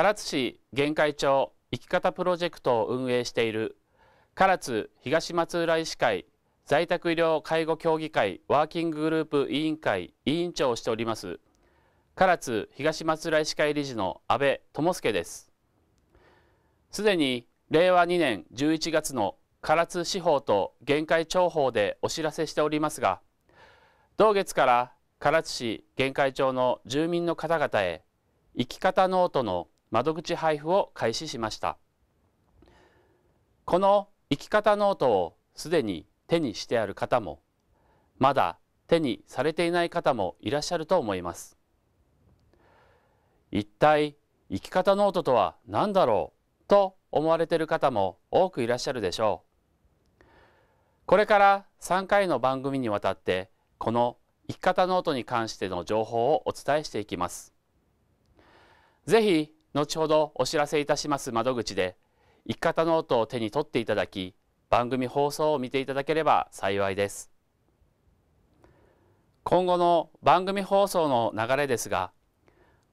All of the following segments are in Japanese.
唐津市玄海町生き方プロジェクトを運営している唐津東松浦医師会在宅医療介護協議会ワーキンググループ委員会委員長をしております唐津東松浦医師会理事の阿部智介ですすでに令和2年11月の唐津司法と限界庁法でお知らせしておりますが同月から唐津市玄海町の住民の方々へ生き方ノートの窓口配布を開始しましたこの生き方ノートをすでに手にしてある方もまだ手にされていない方もいらっしゃると思います一体生き方ノートとは何だろうと思われている方も多くいらっしゃるでしょうこれから3回の番組にわたってこの生き方ノートに関しての情報をお伝えしていきますぜひ後ほどお知らせいたします窓口で生き方ノートを手に取っていただき番組放送を見ていただければ幸いです今後の番組放送の流れですが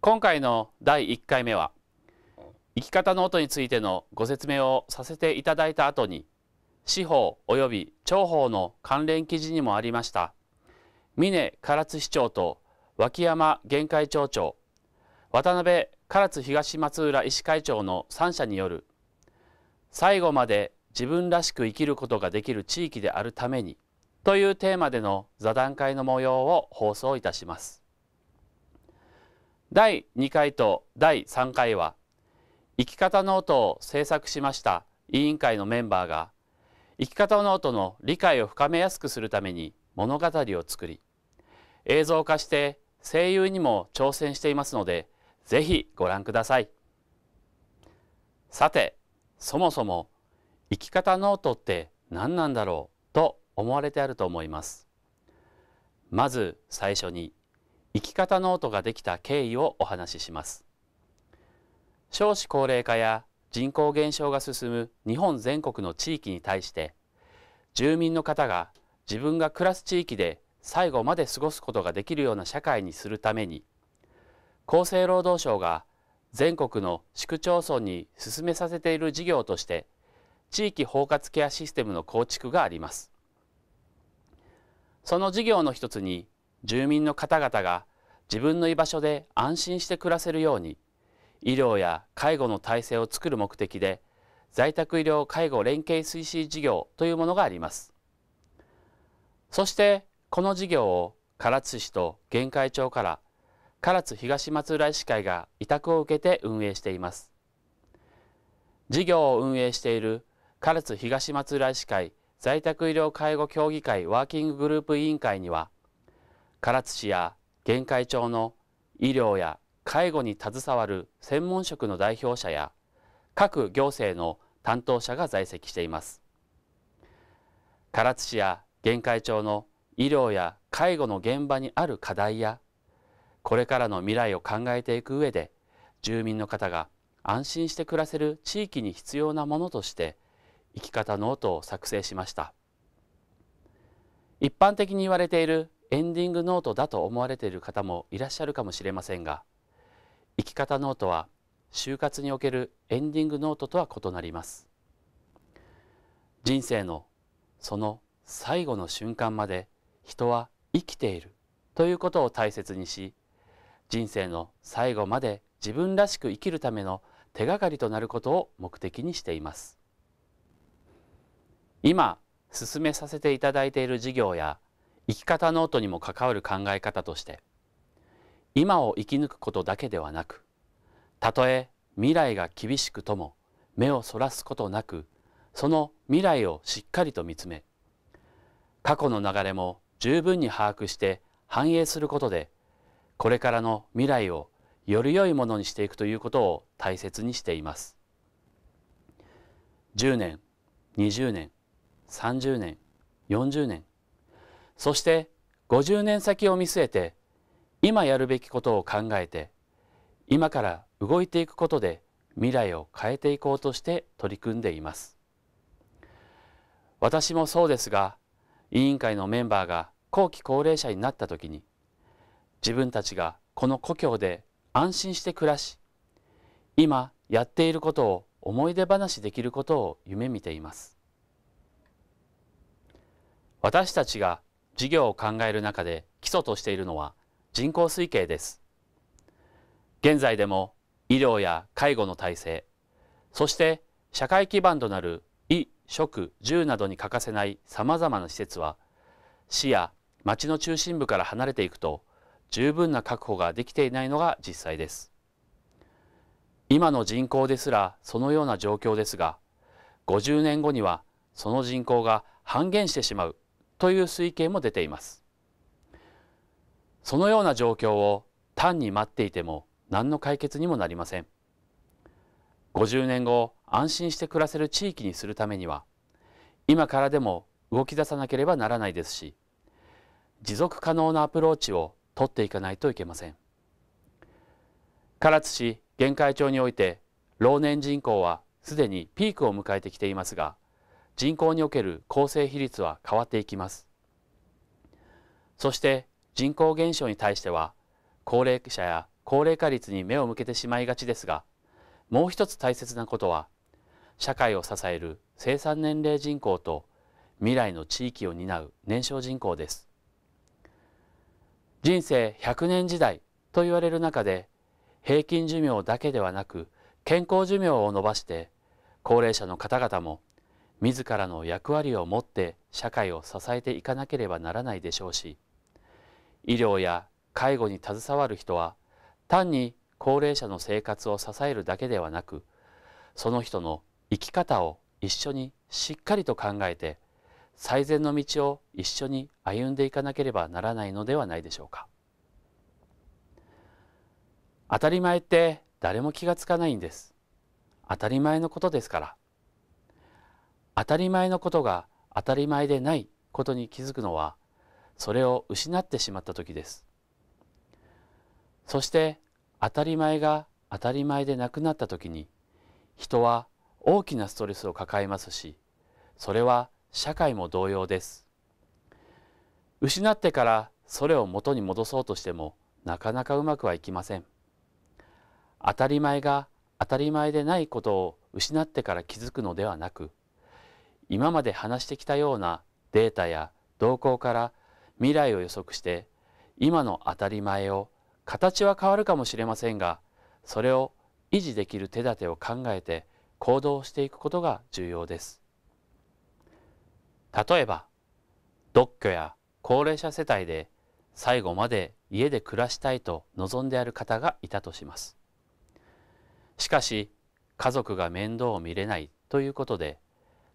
今回の第1回目は生き方ノートについてのご説明をさせていただいた後に司法及び庁法の関連記事にもありました峰唐津市長と脇山玄海町長渡辺唐津東松浦医師会長の3者による最後まで自分らしく生きることができる地域であるためにというテーマでの座談会の模様を放送いたします。第2回と第3回は生き方ノートを制作しました委員会のメンバーが生き方ノートの理解を深めやすくするために物語を作り映像化して声優にも挑戦していますのでぜひご覧くださいさてそもそも生き方ノートって何なんだろうと思われてあると思いますまず最初に生き方ノートができた経緯をお話しします少子高齢化や人口減少が進む日本全国の地域に対して住民の方が自分が暮らす地域で最後まで過ごすことができるような社会にするために厚生労働省が全国の市区町村に進めさせている事業として地域包括ケアシステムの構築がありますその事業の一つに住民の方々が自分の居場所で安心して暮らせるように医療や介護の体制を作る目的で在宅医療介護連携推進事業というものがありますそしてこの事業を唐津市と玄海町から唐津東松浦医師会が委託を受けて運営しています。事業を運営している唐津東松浦医師会在宅医療介護協議会ワーキンググループ委員会には唐津市や玄海町の医療や介護に携わる専門職の代表者や各行政の担当者が在籍しています唐津市や玄海町の医療や介護の現場にある課題やこれからの未来を考えていく上で住民の方が安心して暮らせる地域に必要なものとして生き方ノートを作成しました一般的に言われているエンディングノートだと思われている方もいらっしゃるかもしれませんが生き方ノートは就活におけるエンディングノートとは異なります人生のその最後の瞬間まで人は生きているということを大切にし人生の最後まで自分らしく生きるための手がかりとなることを目的にしています今進めさせていただいている事業や生き方ノートにも関わる考え方として今を生き抜くことだけではなくたとえ未来が厳しくとも目をそらすことなくその未来をしっかりと見つめ過去の流れも十分に把握して反映することでこれからの未来をより良いものにしていくということを大切にしています。10年、20年、30年、40年、そして50年先を見据えて、今やるべきことを考えて、今から動いていくことで未来を変えていこうとして取り組んでいます。私もそうですが、委員会のメンバーが後期高齢者になった時に、自分たちがこの故郷で安心して暮らし今やっていることを思い出話できることを夢見ています私たちが事業を考える中で基礎としているのは人口推計です現在でも医療や介護の体制そして社会基盤となる衣食住などに欠かせないさまざまな施設は市や町の中心部から離れていくと十分な確保ができていないのが実際です。今の人口ですらそのような状況ですが、50年後にはその人口が半減してしまうという推計も出ています。そのような状況を単に待っていても何の解決にもなりません。50年後安心して暮らせる地域にするためには今からでも動き出さなければならないですし持続可能なアプローチを取っていかないといけません唐津市玄海町において老年人口はすでにピークを迎えてきていますが人口における構成比率は変わっていきますそして人口減少に対しては高齢者や高齢化率に目を向けてしまいがちですがもう一つ大切なことは社会を支える生産年齢人口と未来の地域を担う年少人口です人生100年時代と言われる中で平均寿命だけではなく健康寿命を伸ばして高齢者の方々も自らの役割を持って社会を支えていかなければならないでしょうし医療や介護に携わる人は単に高齢者の生活を支えるだけではなくその人の生き方を一緒にしっかりと考えて最善の道を一緒に歩んでいかなければならないのではないでしょうか当たり前って誰も気がつかないんです当たり前のことですから当たり前のことが当たり前でないことに気づくのはそれを失ってしまった時ですそして当たり前が当たり前でなくなった時に人は大きなストレスを抱えますしそれは社会も同様です失ってからそれを元に戻そうとしてもなかなかうまくはいきません当たり前が当たり前でないことを失ってから気づくのではなく今まで話してきたようなデータや動向から未来を予測して今の当たり前を形は変わるかもしれませんがそれを維持できる手立てを考えて行動していくことが重要です。例えば、独居や高齢者世帯で最後まで家で暮らしたいと望んである方がいたとします。しかし、家族が面倒を見れないということで、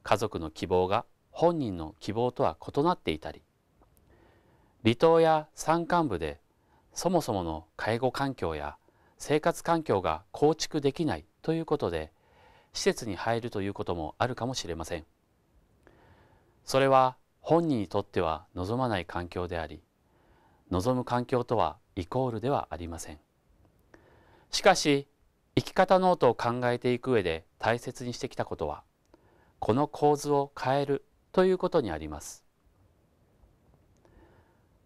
家族の希望が本人の希望とは異なっていたり、離島や山間部でそもそもの介護環境や生活環境が構築できないということで、施設に入るということもあるかもしれません。それは本人にとっては望まない環境であり望む環境とはイコールではありませんしかし生き方ノートを考えていく上で大切にしてきたことはこの構図を変えるということにあります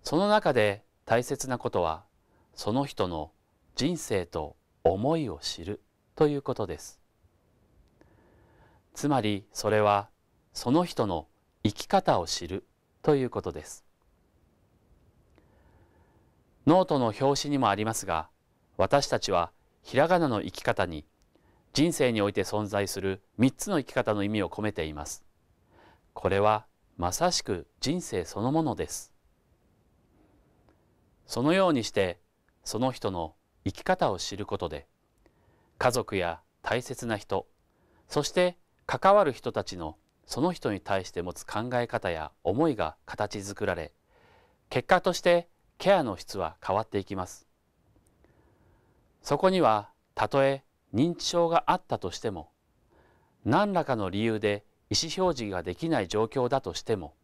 その中で大切なことはその人の人生と思いを知るということですつまりそれはその人の生き方を知るということですノートの表紙にもありますが私たちはひらがなの生き方に人生において存在する3つの生き方の意味を込めていますこれはまさしく人生そのものですそのようにしてその人の生き方を知ることで家族や大切な人そして関わる人たちのその人に対して持つ考え方や思いが形作られ結果としてケアの質は変わっていきますそこにはたとえ認知症があったとしても何らかの理由で意思表示ができない状況だとしても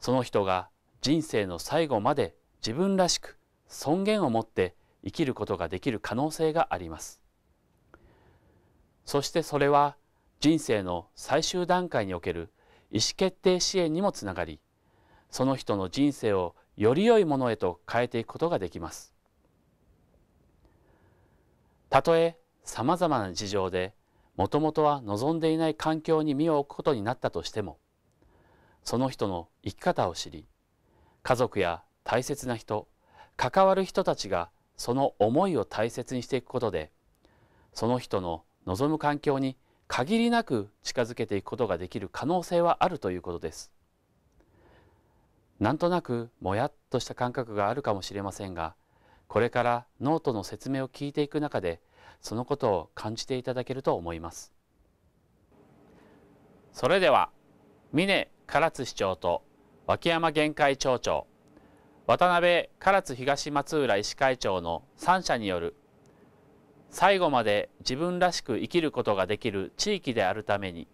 その人が人生の最後まで自分らしく尊厳を持って生きることができる可能性がありますそしてそれは人生の最終段階における意思決定支援にもつながりその人の人生をより良いものへと変えていくことができますたとえさまざまな事情でもともとは望んでいない環境に身を置くことになったとしてもその人の生き方を知り家族や大切な人関わる人たちがその思いを大切にしていくことでその人の望む環境に限りなく近づけていくことができる可能性はあるということです。なんとなくもやっとした感覚があるかもしれませんがこれからノートの説明を聞いていく中でそのことを感じていただけると思います。それでは峰唐津市長と脇山玄海町長渡辺唐津東松浦医師会長の3者による最後まで自分らしく生きることができる地域であるために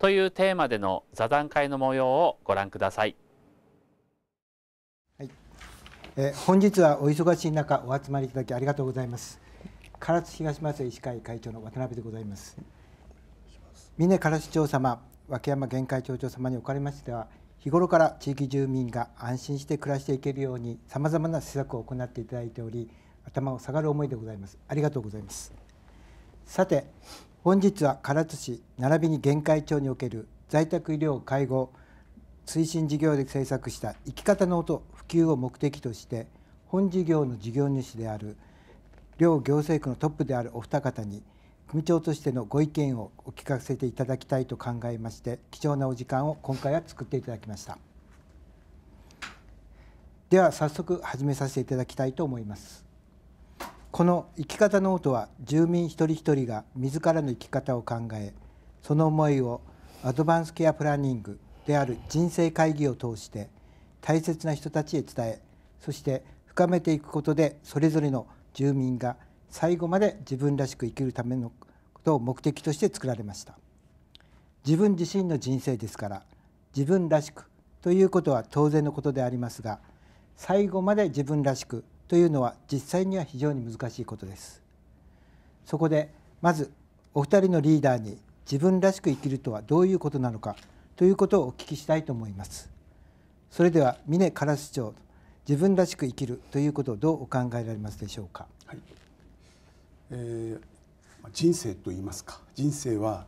というテーマでの座談会の模様をご覧ください、はい、え本日はお忙しい中お集まりいただきありがとうございます唐津東松医師会会長の渡辺でございます峰唐津町様和歌山玄海町長様におかれましては日頃から地域住民が安心して暮らしていけるようにさまざまな施策を行っていただいており頭を下がる思いでございますありがとうございますさて本日は唐津市並びに玄海町における在宅医療介護推進事業で制作した生き方の音普及を目的として本事業の事業主である両行政区のトップであるお二方に組長としてのご意見をお聞かせていただきたいと考えまして貴重なお時間を今回は作っていただきましたでは早速始めさせていただきたいと思いますこの生き方ノートは住民一人一人が自らの生き方を考えその思いをアドバンスケアプランニングである人生会議を通して大切な人たちへ伝えそして深めていくことでそれぞれの住民が最後まで自分らしく生きるためのことを目的として作られました自分自身の人生ですから自分らしくということは当然のことでありますが最後まで自分らしくというのは実際には非常に難しいことですそこでまずお二人のリーダーに自分らしく生きるとはどういうことなのかということをお聞きしたいと思いますそれでは峰烏町自分らしく生きるということをどうお考えられますでしょうか、はいえー、人生と言いますか人生は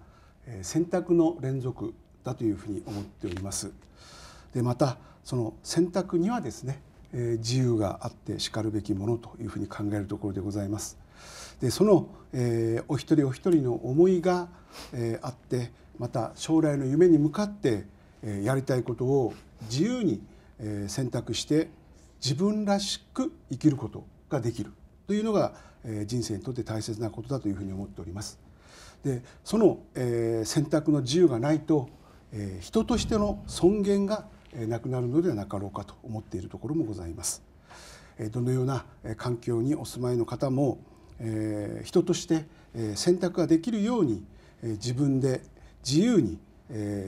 選択の連続だというふうに思っておりますでまたその選択にはですね自由があってしかるべきものというふうに考えるところでございます。でその、えー、お一人お一人の思いが、えー、あってまた将来の夢に向かって、えー、やりたいことを自由に、えー、選択して自分らしく生きることができるというのが、えー、人生にとって大切なことだというふうに思っております。でその、えー、選択の自由がないと、えー、人としての尊厳がなくなるのではなかろうかと思っているところもございます。どのような環境にお住まいの方も人として選択ができるように自分で自由に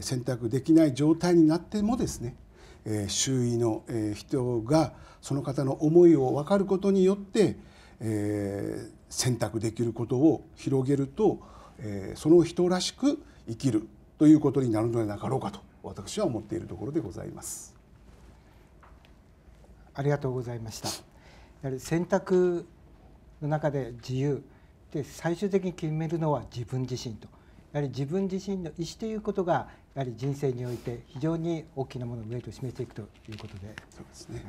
選択できない状態になってもですね周囲の人がその方の思いを分かることによって選択できることを広げるとその人らしく生きるということになるのではなかろうかと私は思っているところでございますありがとうございましたやはり選択の中で自由で最終的に決めるのは自分自身とやはり自分自身の意思ということがやはり人生において非常に大きなもののウェイトを占めていくということでそうですね、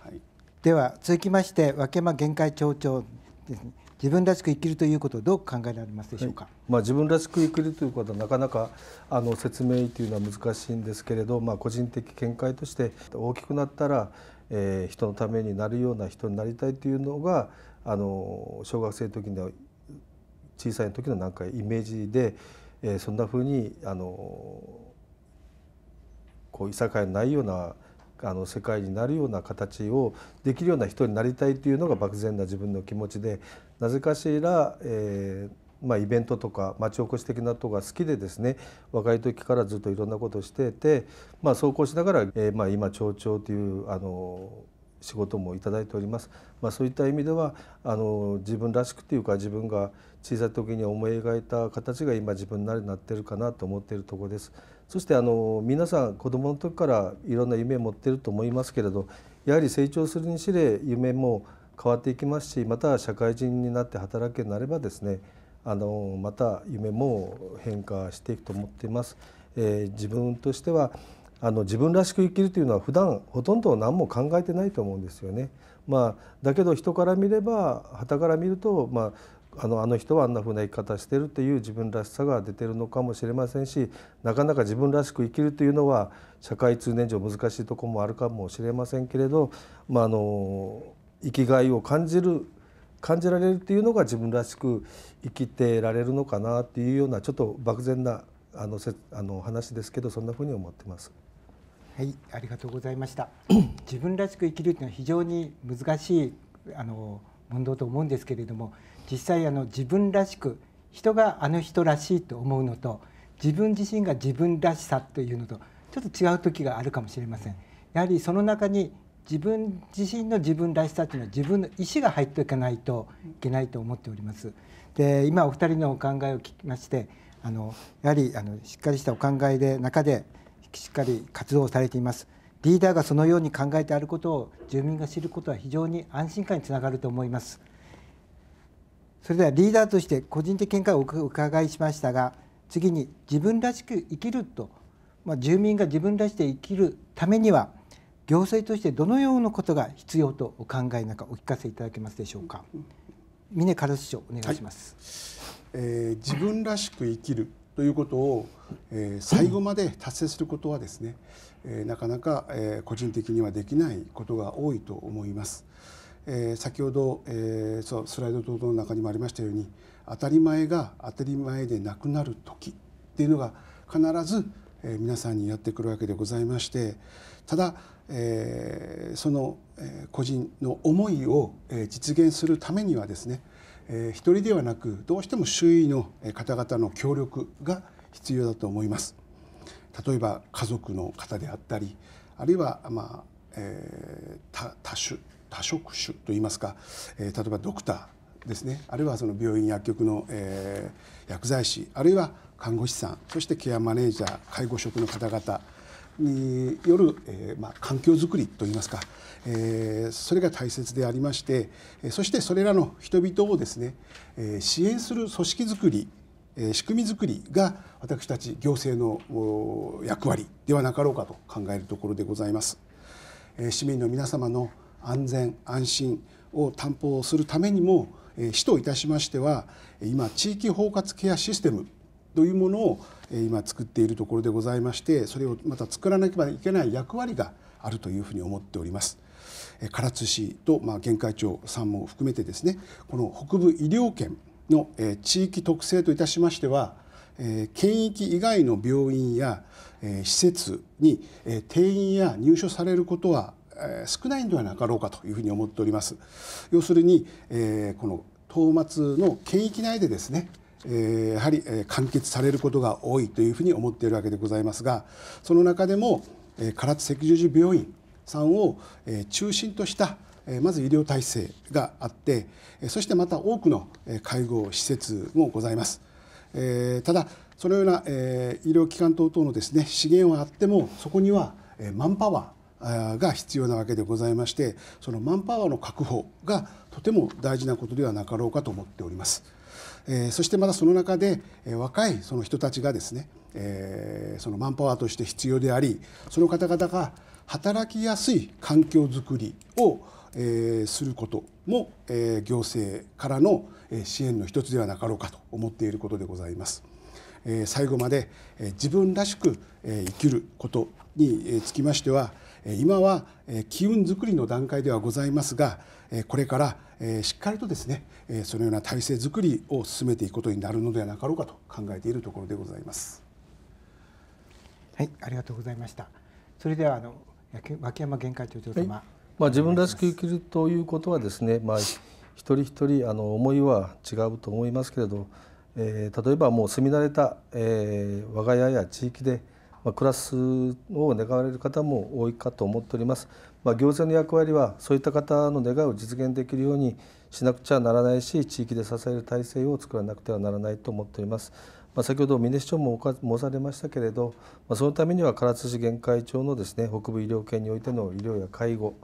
はい、はい、では続きまして和気間限界町長ですね自分らしく生きるということをどう考えられますでしょうか、はい、まあ、自分らしく生きるということはなかなかあの説明というのは難しいんですけれど、まあ、個人的見解として大きくなったら、えー、人のためになるような人になりたいというのがあの小学生の時の小さい時のなんかイメージで、えー、そんなふうにあのこういさかいないようなあの世界になるような形をできるような人になりたいというのが漠然な自分の気持ちでなぜかしら、えー、まあ、イベントとか町おこし的なとこが好きでですね若い時からずっといろんなことをしてて、まあ、そうこうしながら、えー、まあ、今町長というあの仕事もいただいております。まあ、そういった意味ではあの自分らしくというか自分が小さい時に思い描いた形が今自分なりになってるかなと思っているところです。そしてあの皆さん子どもの時からいろんな夢を持ってると思いますけれどやはり成長するにしれ夢も変わっていきますしまた社会人になって働けになればですねあのまた夢も変化していくと思っています。えー、自分としてはあの自分らしく生きるというのは普段ほとんど何も考えてないと思うんですよね。まあ、だけど人から見れば旗から見ると、まあ、あのあの人はあんなふうな生き方してるっていう自分らしさが出てるのかもしれませんしなかなか自分らしく生きるというのは社会通念上難しいとこもあるかもしれませんけれど、まあ、あの生きがいを感じる感じられるっていうのが自分らしく生きてられるのかなっていうようなちょっと漠然なあのせあの話ですけどそんなふうに思ってます。はい、ありがとうございました。自分らしく生きるというのは非常に難しいあの問答と思うんですけれども、実際あの自分らしく人があの人らしいと思うのと自分自身が自分らしさというのとちょっと違う時があるかもしれません。やはりその中に自分自身の自分らしさというのは自分の意思が入っていかないといけないと思っております。で今お二人のお考えを聞きましてあのやはりあのしっかりしたお考えで中でしっかり活動されています。リーダーがそのように考えてあることを住民が知ることは非常に安心感につながると思います。それではリーダーとして個人的見解をお伺いしましたが次に自分らしく生きると、まあ、住民が自分らしく生きるためには行政としてどのようなことが必要とお考えなのかお聞かせいただけますでしょうか。峰唐市長お願いします、はい、えー、自分らしく生きるということを、えー、最後まで達成することはですね、えー、なかなか、え個人的にはできないことが多いと思います。えー、先ほど、えー、そうスライド等々の中にもありましたように当たり前が当たり前でなくなる時っていうのが必ず、えー、皆さんにやってくるわけでございましてただ、えー、その、えー、個人の思いを、えー、実現するためにはですね、えー、一人ではなくどうしても周囲の方々の協力が必要だと思います。例えば家族の方であったりあるいは、まあえー、多種多職種といいますか、え例えばドクターですねあるいはその病院薬局の、え薬剤師あるいは看護師さんそしてケアマネージャー介護職の方々による、えまあ、環境づくりといいますか、えそれが大切でありましてそしてそれらの人々をですね、え支援する組織づくり仕組みづくりが私たち行政の役割ではなかろうかと考えるところでございます。市民の皆様の安全安心を担保するためにも市といたしましては今地域包括ケアシステムというものを今作っているところでございましてそれをまた作らなければいけない役割があるというふうに思っております。唐津市と、まあ、玄海町さんも含めてですねこの北部医療圏の、え地域特性といたしましては、え県域以外の病院や、え施設に、え定員や入所されることは少ないんではなかろうかというふうに思っております。要するに、えー、この東末の県域内でですねえー、やはり、えー、完結されることが多いというふうに思っているわけでございますがその中でも、えー、唐津赤十字病院さんを、えー、中心としたえまず医療体制があってそしてまた多くのえ介護施設もございます。えー、ただそのような、えー、医療機関等々のですね資源はあってもそこにはえマンパワーが必要なわけでございましてそのマンパワーの確保がとても大事なことではなかろうかと思っております。えそしてまたその中で、え若いその人たちがですね、えそのマンパワーとして必要でありその方々が働きやすい環境づくりを、えすることも、え行政からの支援の一つではなかろうかと思っていることでございます。え最後まで、え自分らしく、え生きることにつきましては今は機運づくりの段階ではございますがこれからしっかりとですねそのような体制づくりを進めていくことになるのではなかろうかと考えているところでございます。はい、ありがとうございました。それではあの脇山玄海長長様、はい、まあ自分らしく生きるということはですね、まあ一人一人あの思いは違うと思いますけれど、えー、例えばもう住み慣れた、えー、我が家や地域でまあ、暮らすを願われる方も多いかと思っております。まあ、行政の役割はそういった方の願いを実現できるようにしなくちゃならないし地域で支える体制を作らなくてはならないと思っております。まあ、先ほど峰市長も申されましたけれど、まあ、そのためには唐津市玄海町のですね北部医療圏においての医療や介護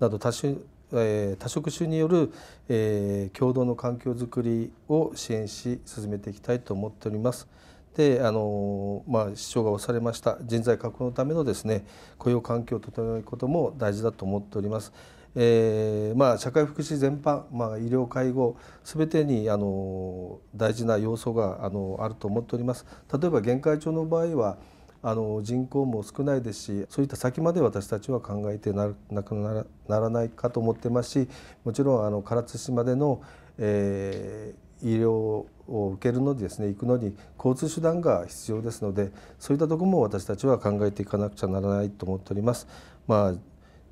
など多種え多職種による、え共同の環境づくりを支援し進めていきたいと思っております。であの、まあ、市長が押されました人材確保のためのですね雇用環境を整えることも大事だと思っております。えーまあ、社会福祉全般、まあ、医療介護すべてにあの大事な要素があのあると思っております例えば限界町の場合はあの人口も少ないですしそういった先まで私たちは考えてなくならないかと思ってますしもちろんあの唐津市までの、えー、医療を受けるのですね行くのに交通手段が必要ですのでそういったとこも私たちは考えていかなくちゃならないと思っております。まあ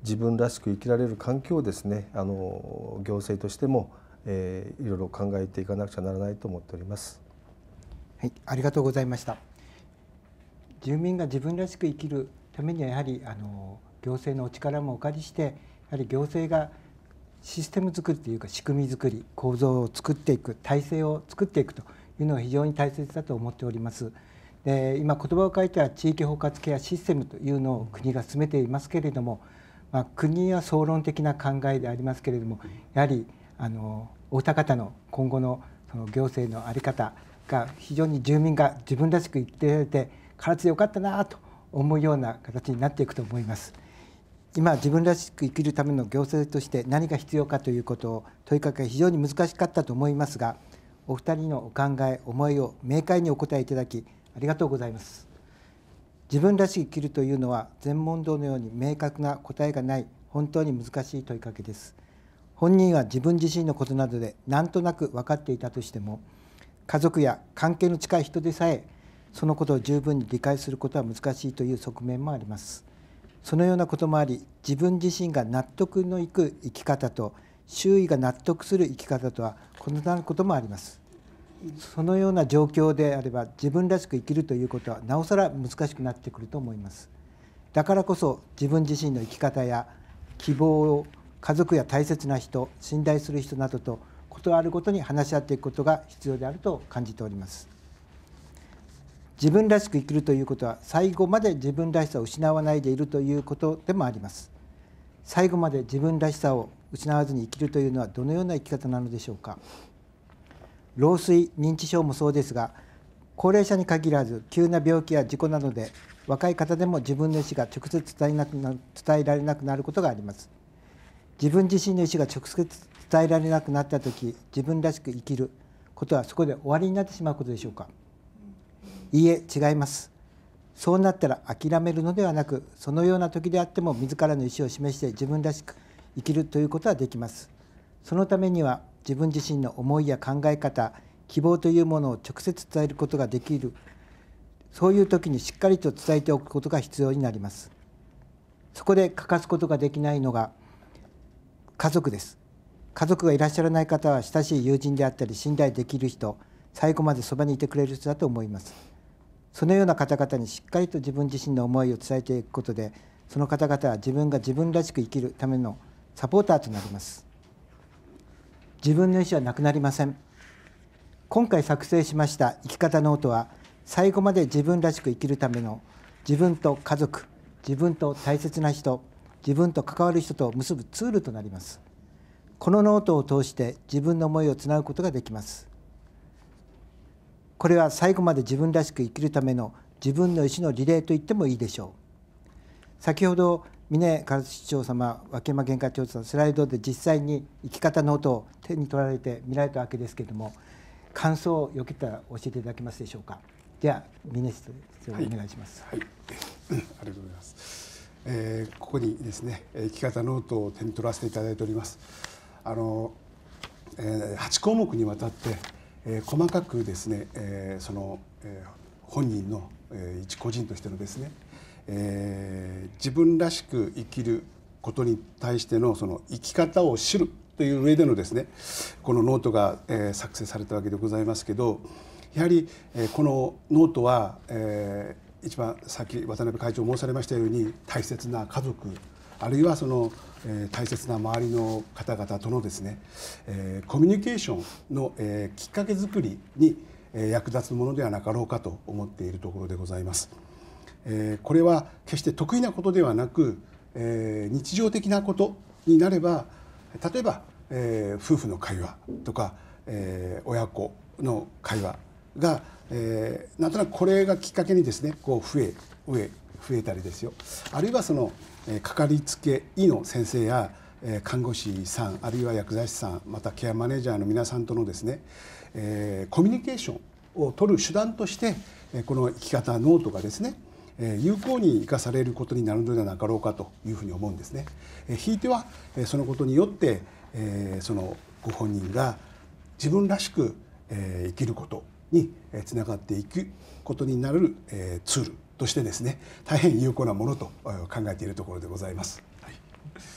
自分らしく生きられる環境をですねあの行政としても、えー、いろいろ考えていかなくちゃならないと思っております。はい、ありがとうございました。住民が自分らしく生きるためにはやはりあの行政のお力もお借りしてやはり行政がシステム作りというか仕組み作り構造を作っていく体制を作っていくというのが非常に大切だと思っております。で今言葉を書いては地域包括ケアシステムというのを国が進めていますけれども、まあ、国は総論的な考えでありますけれどもやはりあのお二方の今後のその行政の在り方が非常に住民が自分らしく言ってられて唐津でよかったなと思うような形になっていくと思います。今自分らしく生きるための行政として何が必要かということを問いかけ非常に難しかったと思いますがお二人のお考え思いを明快にお答えいただきありがとうございます自分らしく生きるというのは全問答のように明確な答えがない本当に難しい問いかけです本人は自分自身のことなどで何となく分かっていたとしても家族や関係の近い人でさえそのことを十分に理解することは難しいという側面もありますそのようなこともあり自分自身が納得のいく生き方と周囲が納得する生き方とは異なることもありますそのような状況であれば自分らしく生きるということはなおさら難しくなってくると思いますだからこそ自分自身の生き方や希望を家族や大切な人信頼する人などと異あるごとに話し合っていくことが必要であると感じております自分らしく生きるということは最後まで自分らしさを失わないでいるということでもあります最後まで自分らしさを失わずに生きるというのはどのような生き方なのでしょうか老衰認知症もそうですが高齢者に限らず急な病気や事故などで若い方でも自分の意思が直接伝えなくな伝えられなくなることがあります自分自身の意思が直接伝えられなくなった時自分らしく生きることはそこで終わりになってしまうことでしょうかいいえ違いますそうなったら諦めるのではなくそのような時であっても自らの意思を示して自分らしく生きるということはできますそのためには自分自身の思いや考え方希望というものを直接伝えることができるそういう時にしっかりと伝えておくことが必要になりますそこで欠かすことができないのが家族です家族がいらっしゃらない方は親しい友人であったり信頼できる人最後までそばにいてくれる人だと思いますそのような方々にしっかりと自分自身の思いを伝えていくことでその方々は自分が自分らしく生きるためのサポーターとなります自分の意思はなくなりません今回作成しました生き方ノートは最後まで自分らしく生きるための自分と家族自分と大切な人自分と関わる人と結ぶツールとなりますこのノートを通して自分の思いをつなぐことができますこれは最後まで自分らしく生きるための自分の意思のリレーと言ってもいいでしょう先ほど峰唐津市長様和歌山原価調査スライドで実際に生き方ノートを手に取られて見られたわけですけれども感想をよけたら教えていただけますでしょうかでは峰市長お願いします、はい、はい、ありがとうございます、えー、ここにですね生き方ノートを手に取らせていただいておりますあの、えー、8項目にわたってえー、細かくですね、えー、その、えー、本人の、えー、一個人としてのですね、えー、自分らしく生きることに対してのその生き方を知るという上でのですねこのノートが、えー、作成されたわけでございますけどやはり、えー、このノートは、えー、一番さっき渡辺会長申されましたように大切な家族あるいはそのえー、大切な周りの方々とのですね、えー、コミュニケーションの、えー、きっかけづくりに、えー、役立つものではなかろうかと思っているところでございます。えー、これは決して得意なことではなく、えー、日常的なことになれば例えば、えー、夫婦の会話とか、えー、親子の会話が、えー、なんとなくこれがきっかけにですねこう増え増え増えたりですよあるいはその、かかりつけ医の先生や看護師さんあるいは薬剤師さんまたケアマネージャーの皆さんとのですね、えコミュニケーションを取る手段としてこの生き方ノートがですね有効に生かされることになるのではなかろうかというふうに思うんですね。ひいてはそのことによってそのご本人が自分らしく生きることにつながっていくことになるツールとしてですね大変有効なものと考えているところでございます。はい、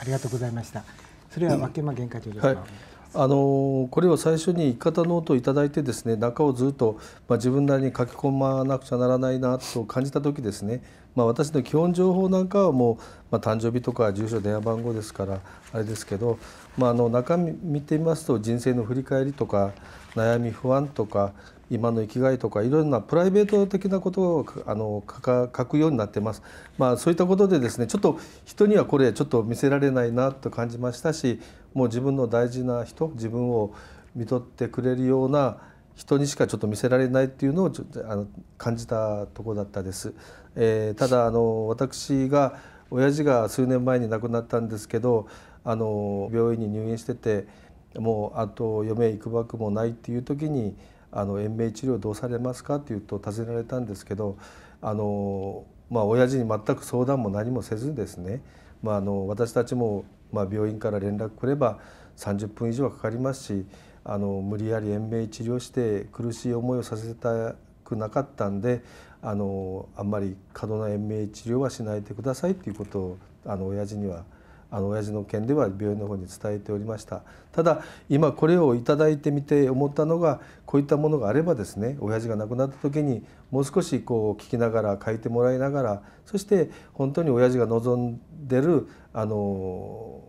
ありがとうございました。それは脇山玄会長ですか。うんはいあのこれを最初に生き方ノートを頂いてですね中をずっと、まあ、自分なりに書き込まなくちゃならないなと感じた時ですね、まあ、私の基本情報なんかはもう、まあ、誕生日とか住所電話番号ですからあれですけど、まあ、あの中身見てみますと人生の振り返りとか悩み不安とか今の生きがいとかいろんなプライベート的なことをあの書くようになってます、まあ、そういったことでですねちょっと人にはこれちょっと見せられないなと感じましたしもう自分の大事な人自分を見とってくれるような人にしかちょっと見せられないっていうのをあの感じたとこだったです。えー、ただあの私が親父が数年前に亡くなったんですけどあの病院に入院してて。もうあと嫁行くばくもないっていう時にあの延命治療どうされますかっていうと尋ねられたんですけどあのまあ親父に全く相談も何もせずですね、まあ、あの私たちもまあ病院から連絡くれば30分以上はかかりますしあの無理やり延命治療して苦しい思いをさせたくなかったんであのあんまり過度な延命治療はしないでくださいっていうことをあの親父にはあの親父の件では病院の方に伝えておりましたただ今これを頂いてみて思ったのがこういったものがあればですね親父が亡くなった時にもう少しこう聞きながら書いてもらいながらそして本当に親父が望んでるあの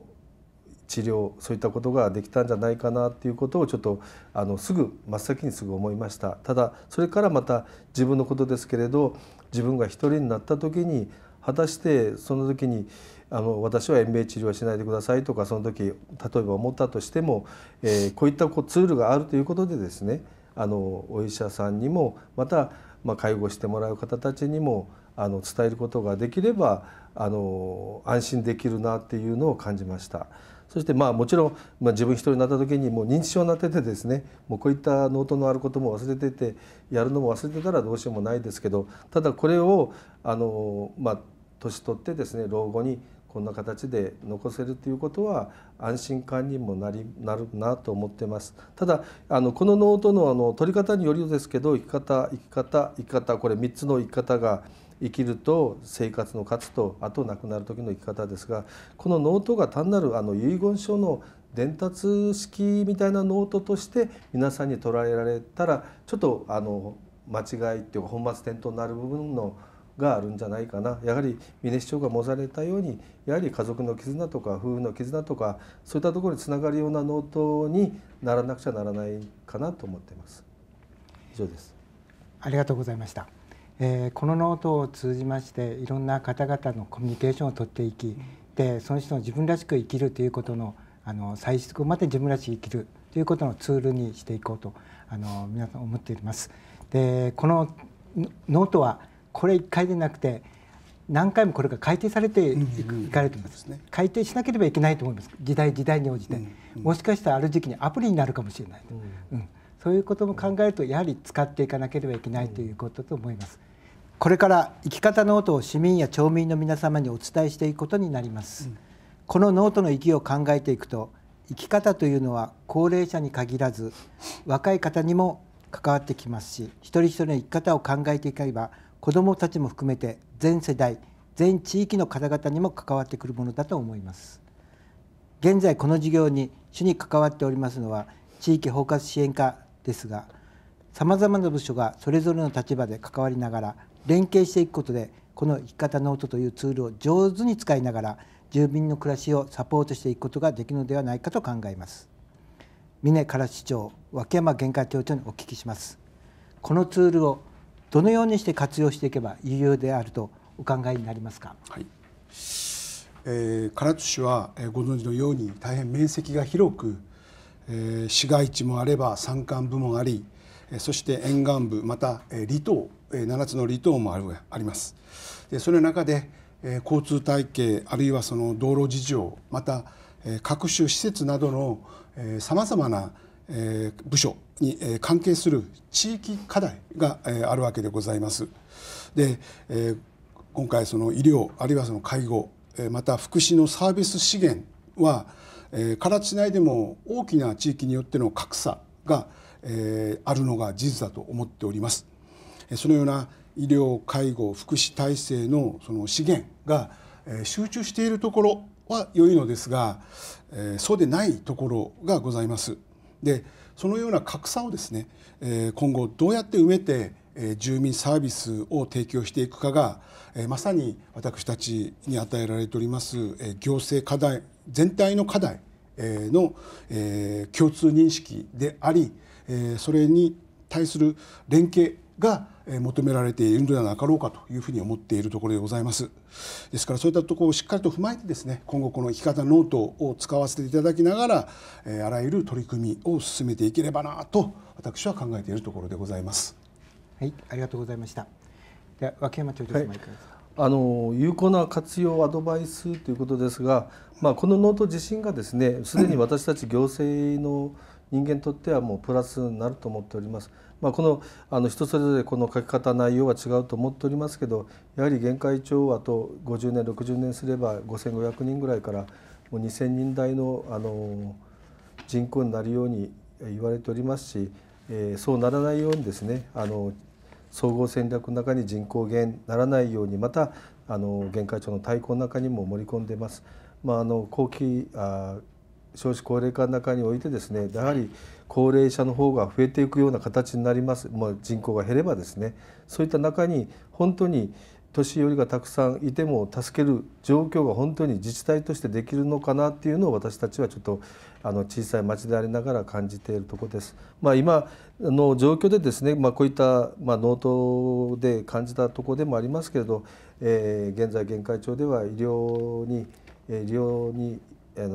治療そういったことができたんじゃないかなということをちょっとあのすぐ真っ先にすぐ思いましたただそれからまた自分のことですけれど自分が一人になった時に果たしてその時にあの私は延命治療はしないでくださいとかその時例えば思ったとしても、えー、こういったこうツールがあるということでですねあのお医者さんにもまた、まあ、介護してもらう方たちにもあの伝えることができればあの安心できるなっていうのを感じました。そしてまあもちろん、まあ、自分一人になった時にもう認知症になっててですねもうこういったノートのあることも忘れててやるのも忘れてたらどうしようもないですけどただこれをあの、まあ、年取ってですね老後にこんな形で残せるということは安心感にもなりなるなと思ってますただあのこのノートのあの取り方によりですけど生き方生き方生き方これ3つの生き方が生きると生活の価値とあと亡くなる時の生き方ですがこのノートが単なるあの遺言書の伝達式みたいなノートとして皆さんに捉えられたらちょっとあの間違いっていうか本末転倒になる部分のがあるんじゃないかなやはり峰市長が申されたようにやはり家族の絆とか夫婦の絆とかそういったところにつながるような納刀にならなくちゃならないかなと思っています以上ですありがとうございました、えー、このノートを通じましていろんな方々のコミュニケーションを取っていきでその人の自分らしく生きるということのあの最終まで自分らしく生きるということのツールにしていこうとあの皆さん思っています。でこのノートはこれ1回でなくて何回もこれが改定されていく、かれてます、うん改定しなければいけないと思います時代時代に応じて、うんうん、もしかしたらある時期にアプリになるかもしれない、うん、うん、そういうことも考えるとやはり使っていかなければいけないということと思います。これから生き方ノートを市民や町民の皆様にお伝えしていくことになります、うん、このノートの意義を考えていくと生き方というのは高齢者に限らず若い方にも関わってきますし一人一人の生き方を考えていけば子どもたちも含めて全世代全地域の方々にも関わってくるものだと思います現在この事業に主に関わっておりますのは地域包括支援課ですがさまざまな部署がそれぞれの立場で関わりながら連携していくことでこの生き方ノートというツールを上手に使いながら住民の暮らしをサポートしていくことができるのではないかと考えます峰唐市長脇山玄海町長にお聞きしますこのツールをどのようにして活用していけば有用であるとお考えになりますか。はいえー、唐津市は、えー、ご存知のように大変面積が広く、えー、市街地もあれば山間部もあり、えー、そして沿岸部また、えー、離島、えー、7つの離島もあるありますでその中で、えー、交通体系あるいはその道路事情また、えー、各種施設などのさまざまな、え部署に、え関係する地域課題が、えあるわけでございます。で、え今回その医療あるいはその介護、えまた福祉のサービス資源は、えー、唐津市内でも大きな地域によっての格差が、えあるのが事実だと思っております。そのような医療介護福祉体制のその資源が、え集中しているところは良いのですが、えそうでないところがございます。でそのような格差をですね、え今後どうやって埋めて住民サービスを提供していくかがまさに私たちに与えられております行政課題全体の課題の共通認識でありそれに対する連携が求められているのではなかろうかというふうに思っているところでございます。ですからそういったところをしっかりと踏まえてですね今後この生き方ノートを使わせていただきながらあらゆる取り組みを進めていければなと私は考えているところでございます。はい、ありがとうございました。では脇山長長様、はいかがですか。あの有効な活用アドバイスということですが、まあ、このノート自身がですねすでに私たち行政の人間にとってはもうプラスになると思っております。まあ、このあの人それぞれこの書き方内容は違うと思っておりますけどやはり限界調和と50年60年すれば5,500人ぐらいからもう2,000人台のあの人口になるように言われておりますし、えー、そうならないようにですねあの総合戦略の中に人口減ならないようにまたあの限界長の対抗の中にも盛り込んでます。まあ、あの後期あ少子高齢化の中においてですねやはり、高齢者の方が増えていくような形になります、まあ、人口が減ればですねそういった中に本当に年寄りがたくさんいても助ける状況が本当に自治体としてできるのかなっていうのを私たちはちょっとあの小さい町でありながら感じているとこです。まあ、今の状況でですね、まあ、こういった、まあ、納刀で感じたとこでもありますけれど、えー、現在限界町では医療に医療に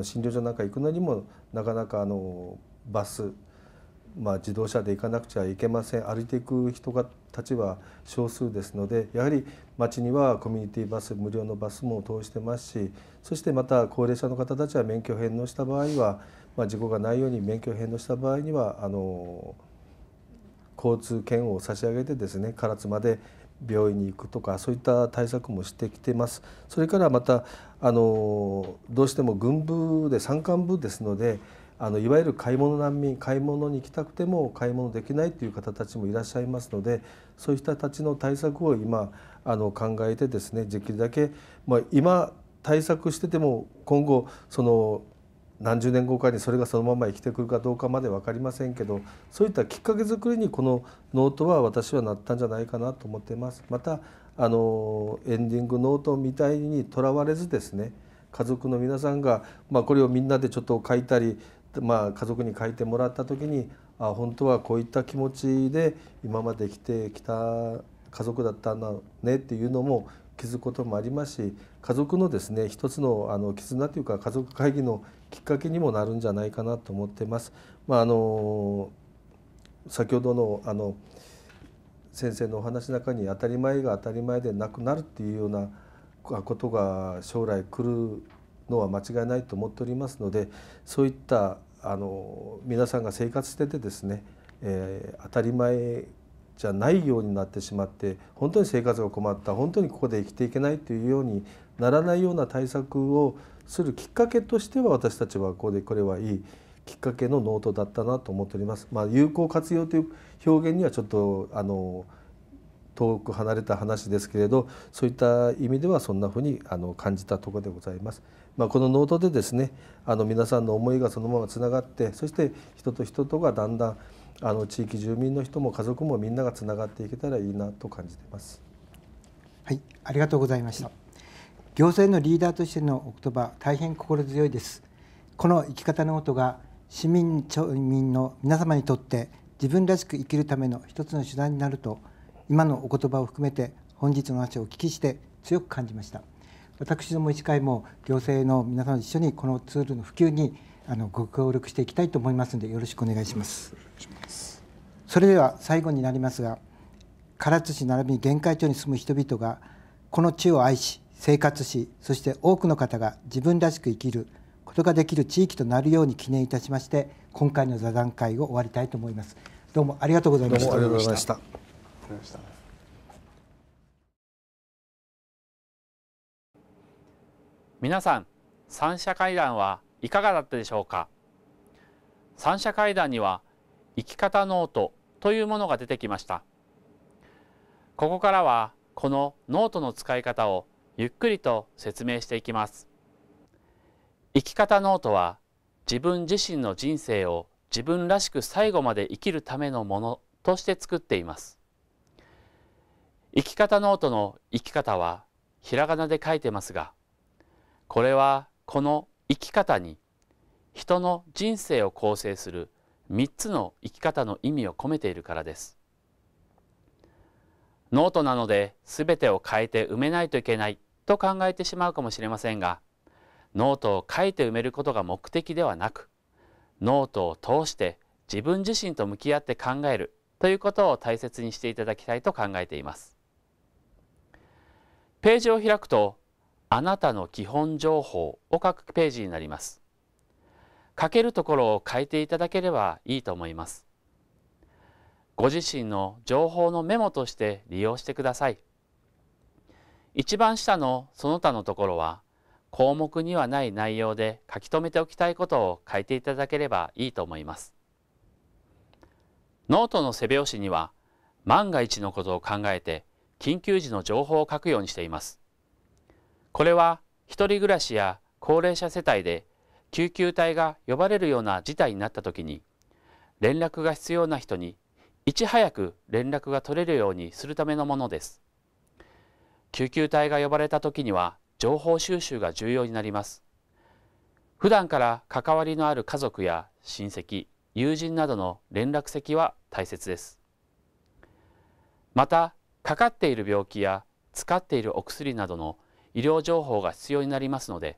診療所なんか行くのにもなかなかあのバス、まあ、自動車で行かなくちゃいけません歩いていく人がたちは少数ですのでやはり町にはコミュニティバス無料のバスも通してますしそしてまた高齢者の方たちは免許返納した場合は、まあ、事故がないように免許返納した場合にはあの交通券を差し上げてですね唐津まで病院に行くとかそういった対策もしてきてます。それからまたあのどうしても軍部で山間部ですのであのいわゆる買い物難民買い物に行きたくても買い物できないという方たちもいらっしゃいますのでそういう人たちの対策を今あの考えてですねできるだけ、まあ、今対策してても今後その何十年後かにそれがそのまま生きてくるかどうかまで分かりませんけどそういったきっかけ作りにこのノートは私はなったんじゃないかなと思ってます。またあのエンディングノートみたいにとらわれずですね家族の皆さんが、まあ、これをみんなでちょっと書いたりまあ、家族に書いてもらった時にあ本当はこういった気持ちで今まで来てきた家族だったんだねっていうのも気づくこともありますし家族のですね一つのあの絆というか家族会議のきっかけにもなるんじゃないかなと思ってます。まあ、あの先ほどのあの先生のお話の中に当たり前が当たり前でなくなるっていうようなことが将来来るのは間違いないと思っておりますのでそういったあの皆さんが生活しててですね、えー、当たり前じゃないようになってしまって本当に生活が困った本当にここで生きていけないというようにならないような対策をするきっかけとしては私たちはこれこれはいいきっかけのノートだったなと思っております。まあ、有効活用という表現にはちょっとあの遠く離れた話ですけれどそういった意味ではそんなふうにあの感じたところでございます。まあ、このノートでですねあの皆さんの思いがそのままつながってそして人と人とがだんだんあの地域住民の人も家族もみんながつながっていけたらいいなと感じています。はい、ありがとうございました。行政のリーダーとしての言葉、大変心強いです。この生き方の音が市民町民の皆様にとって自分らしく生きるための一つの手段になると今のお言葉を含めて本日の話をお聞きして強く感じました私ども医師会も行政の皆さんと一緒にこのツールの普及にあのご協力していきたいと思いますのでよろしくお願いしますそれでは最後になりますが唐津市並びに玄海町に住む人々がこの地を愛し生活しそして多くの方が自分らしく生きることができる地域となるように記念いたしまして今回の座談会を終わりたいと思いますどうもありがとうございましたりました皆さん三者会談はいかがだったでしょうか三者会談には生き方ノートというものが出てきましたここからはこのノートの使い方をゆっくりと説明していきます生き方ノートは自分自身の人生を自分らしく最後まで生きるためのものとして作っています生き方ノートの生き方はひらがなで書いてますがこれはこの生き方に人の人生を構成する3つの生き方の意味を込めているからです。ノートなので全てを変えて埋めないといけないと考えてしまうかもしれませんがノートを書いて埋めることが目的ではなくノートを通して自分自身と向き合って考えるということを大切にしていただきたいと考えています。ページを開くと「あなたの基本情報」を書くページになります。書けるところを変えていただければいいと思います。ご自身の情報のメモとして利用してください。一番下のその他のところは項目にはない内容で書き留めておきたいことを書いていただければいいと思います。ノートの背表紙には万が一のことを考えて緊急時の情報を書くようにしています。これは一人暮らしや高齢者世帯で救急隊が呼ばれるような事態になった時に連絡が必要な人にいち早く連絡が取れるようにするためのものです。救急隊が呼ばれた時には情報収集が重要になります。普段から関わりのある家族や親戚、友人などの連絡先は大切です。またかかっている病気や使っているお薬などの医療情報が必要になりますので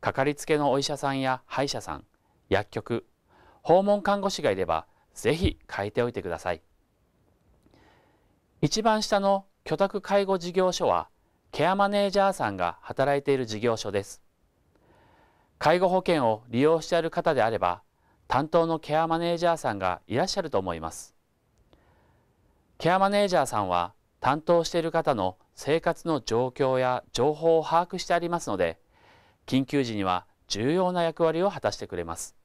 かかりつけのお医者さんや歯医者さん薬局訪問看護師がいればぜひ変えておいてください一番下の居宅介護事業所はケアマネージャーさんが働いている事業所です介護保険を利用している方であれば担当のケアマネージャーさんがいらっしゃると思いますケアマネージャーさんは担当している方の生活の状況や情報を把握してありますので緊急時には重要な役割を果たしてくれます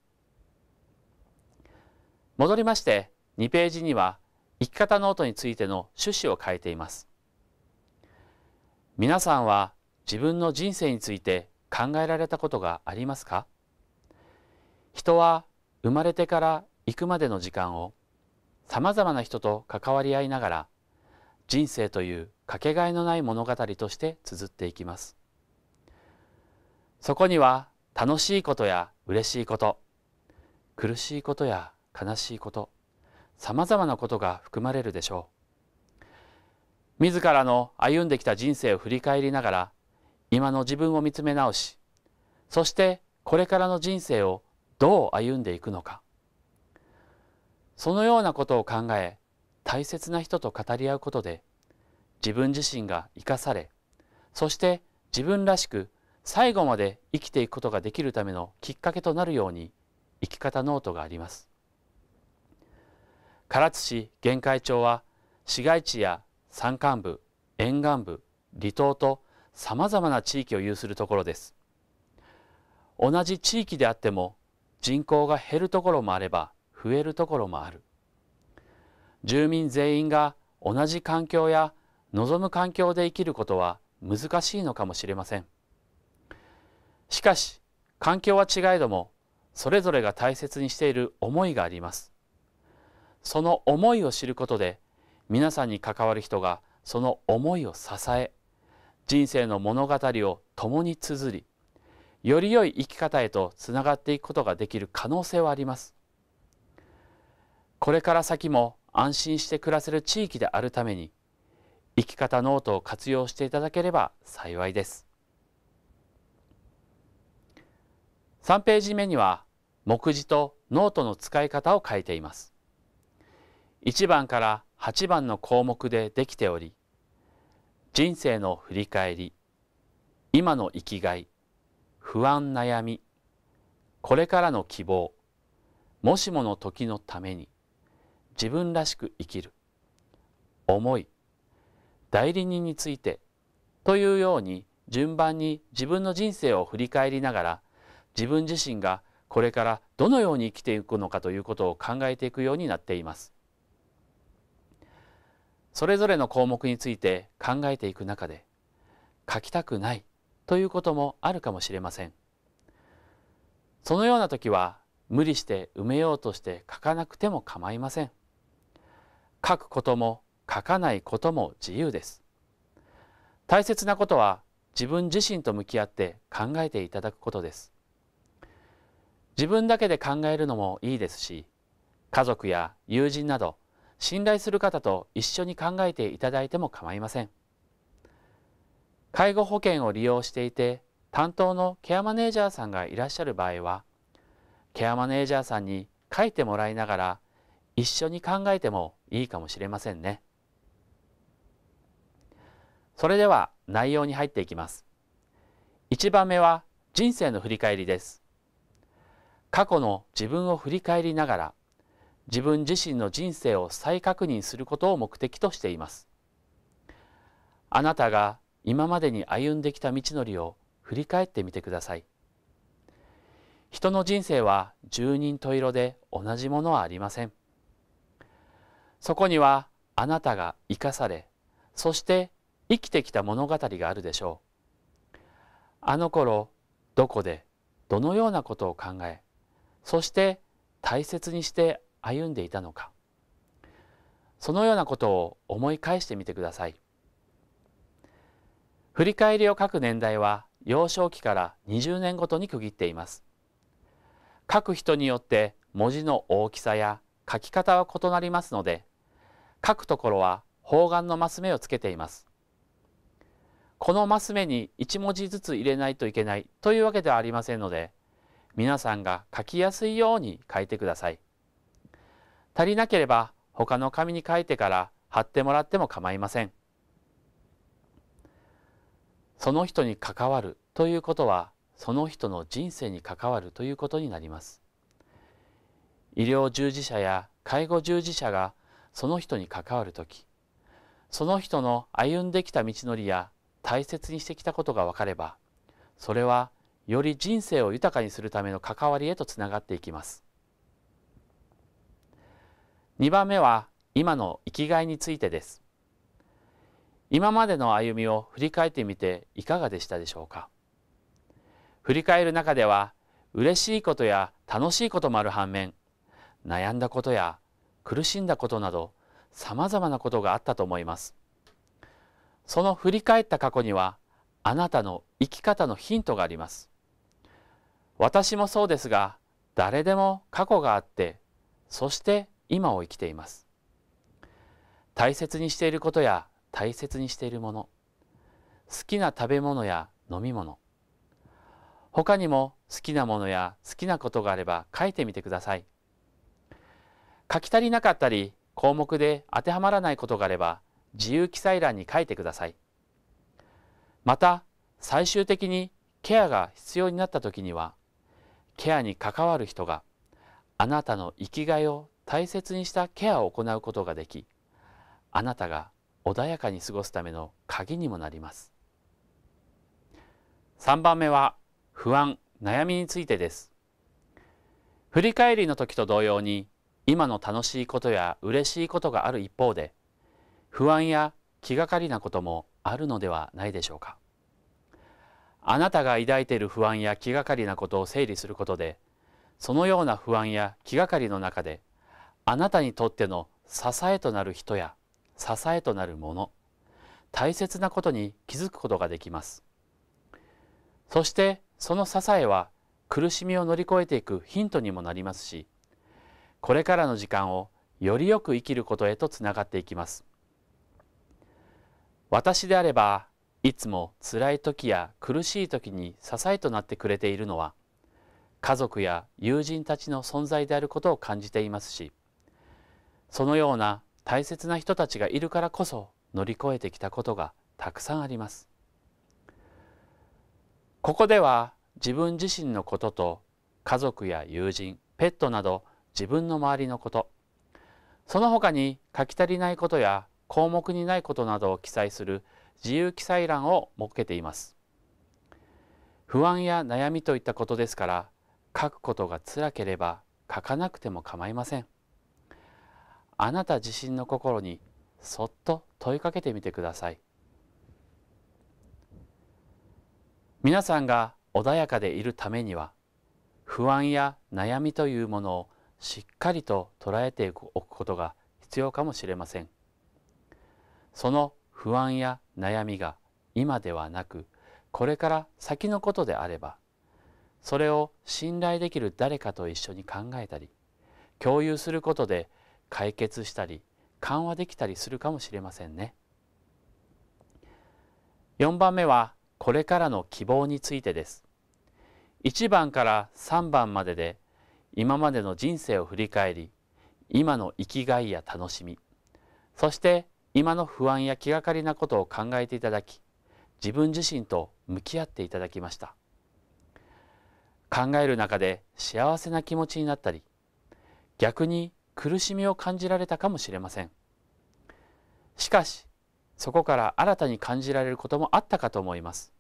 戻りまして2ページには生き方ノートについての趣旨を書いています皆さんは自分の人生について考えられたことがありますか人は生まれてから行くまでの時間をさまざまな人と関わり合いながら人生というかけがえのない物語として綴っていきますそこには楽しいことや嬉しいこと苦しいことや悲しいことさまざまなことが含まれるでしょう自らの歩んできた人生を振り返りながら今の自分を見つめ直しそしてこれからの人生をどう歩んでいくのかそのようなことを考え大切な人と語り合うことで自分自身が生かされそして自分らしく最後まで生きていくことができるためのきっかけとなるように生き方ノートがあります。唐津市玄海町は市街地や山間部沿岸部離島とさまざまな地域を有するところです。同じ地域であっても人口が減るところもあれば増えるところもある住民全員が同じ環境や望む環境で生きることは難しいのかもしれませんしかし環境は違えどもそれぞれが大切にしている思いがありますその思いを知ることで皆さんに関わる人がその思いを支え人生の物語を共に綴りより良い生き方へとつながっていくことができる可能性はありますこれから先も安心して暮らせる地域であるために、生き方ノートを活用していただければ幸いです。3ページ目には、目次とノートの使い方を書いています。1番から8番の項目でできており、人生の振り返り、今の生きがい、不安悩み、これからの希望、もしもの時のために、自分らしく生きる思い代理人についてというように順番に自分の人生を振り返りながら自分自身がこれからどのように生きていくのかということを考えていくようになっていますそれぞれの項目について考えていく中で書きたくないということもあるかもしれませんそのような時は無理して埋めようとして書かなくても構いません書くことも書かないことも自由です大切なことは自分自身と向き合って考えていただくことです自分だけで考えるのもいいですし家族や友人など信頼する方と一緒に考えていただいても構いません介護保険を利用していて担当のケアマネージャーさんがいらっしゃる場合はケアマネージャーさんに書いてもらいながら一緒に考えてもいいかもしれませんね。それでは内容に入っていきます。一番目は人生の振り返りです。過去の自分を振り返りながら自分自身の人生を再確認することを目的としています。あなたが今までに歩んできた道のりを振り返ってみてください。人の人生は十人十色で同じものはありません。そこにはあなたが生かされそして生きてきた物語があるでしょうあの頃どこでどのようなことを考えそして大切にして歩んでいたのかそのようなことを思い返してみてください振り返りを書く年代は幼少期から20年ごとに区切っています書く人によって文字の大きさや書き方は異なりますので書くところは方眼のマス目をつけています。このマス目に1文字ずつ入れないといけないというわけではありませんので、皆さんが書きやすいように書いてください。足りなければ他の紙に書いてから貼ってもらっても構いません。その人に関わるということは、その人の人生に関わるということになります。医療従事者や介護従事者がその人に関わる時その人の歩んできた道のりや大切にしてきたことが分かればそれはより人生を豊かにするための関わりへとつながっていきます2番目は今の生きがいについてです今までの歩みを振り返ってみていかがでしたでしょうか振り返る中では嬉しいことや楽しいこともある反面悩んだことや苦しんだことなどさまざまなことがあったと思いますその振り返った過去にはあなたの生き方のヒントがあります私もそうですが誰でも過去があってそして今を生きています大切にしていることや大切にしているもの好きな食べ物や飲み物他にも好きなものや好きなことがあれば書いてみてください書き足りなかったり項目で当てはまらないことがあれば自由記載欄に書いてください。また最終的にケアが必要になった時にはケアに関わる人があなたの生きがいを大切にしたケアを行うことができあなたが穏やかに過ごすための鍵にもなります。3番目は不安・悩みについてです。振り返りの時と同様に今の楽しいことや嬉しいことがある一方で不安や気がかりなこともあるのではないでしょうかあなたが抱いている不安や気がかりなことを整理することでそのような不安や気がかりの中であなたにとっての支えとなる人や支えとなるもの大切なことに気づくことができますそしてその支えは苦しみを乗り越えていくヒントにもなりますしこれからの時間をよりよく生きることへとつながっていきます私であればいつも辛い時や苦しい時に支えとなってくれているのは家族や友人たちの存在であることを感じていますしそのような大切な人たちがいるからこそ乗り越えてきたことがたくさんありますここでは自分自身のことと家族や友人ペットなど自分の周りのことその他に書き足りないことや項目にないことなどを記載する自由記載欄を設けています不安や悩みといったことですから書くことが辛ければ書かなくても構いませんあなた自身の心にそっと問いかけてみてください皆さんが穏やかでいるためには不安や悩みというものをしっかりと捉えておくことが必要かもしれませんその不安や悩みが今ではなくこれから先のことであればそれを信頼できる誰かと一緒に考えたり共有することで解決したり緩和できたりするかもしれませんね4番目はこれからの希望についてです1番から3番までで今までの人生を振り返り今の生きがいや楽しみそして今の不安や気がかりなことを考えていただき自分自身と向き合っていただきました考える中で幸せな気持ちになったり逆に苦しみを感じられたかもしれませんしかしそこから新たに感じられることもあったかと思います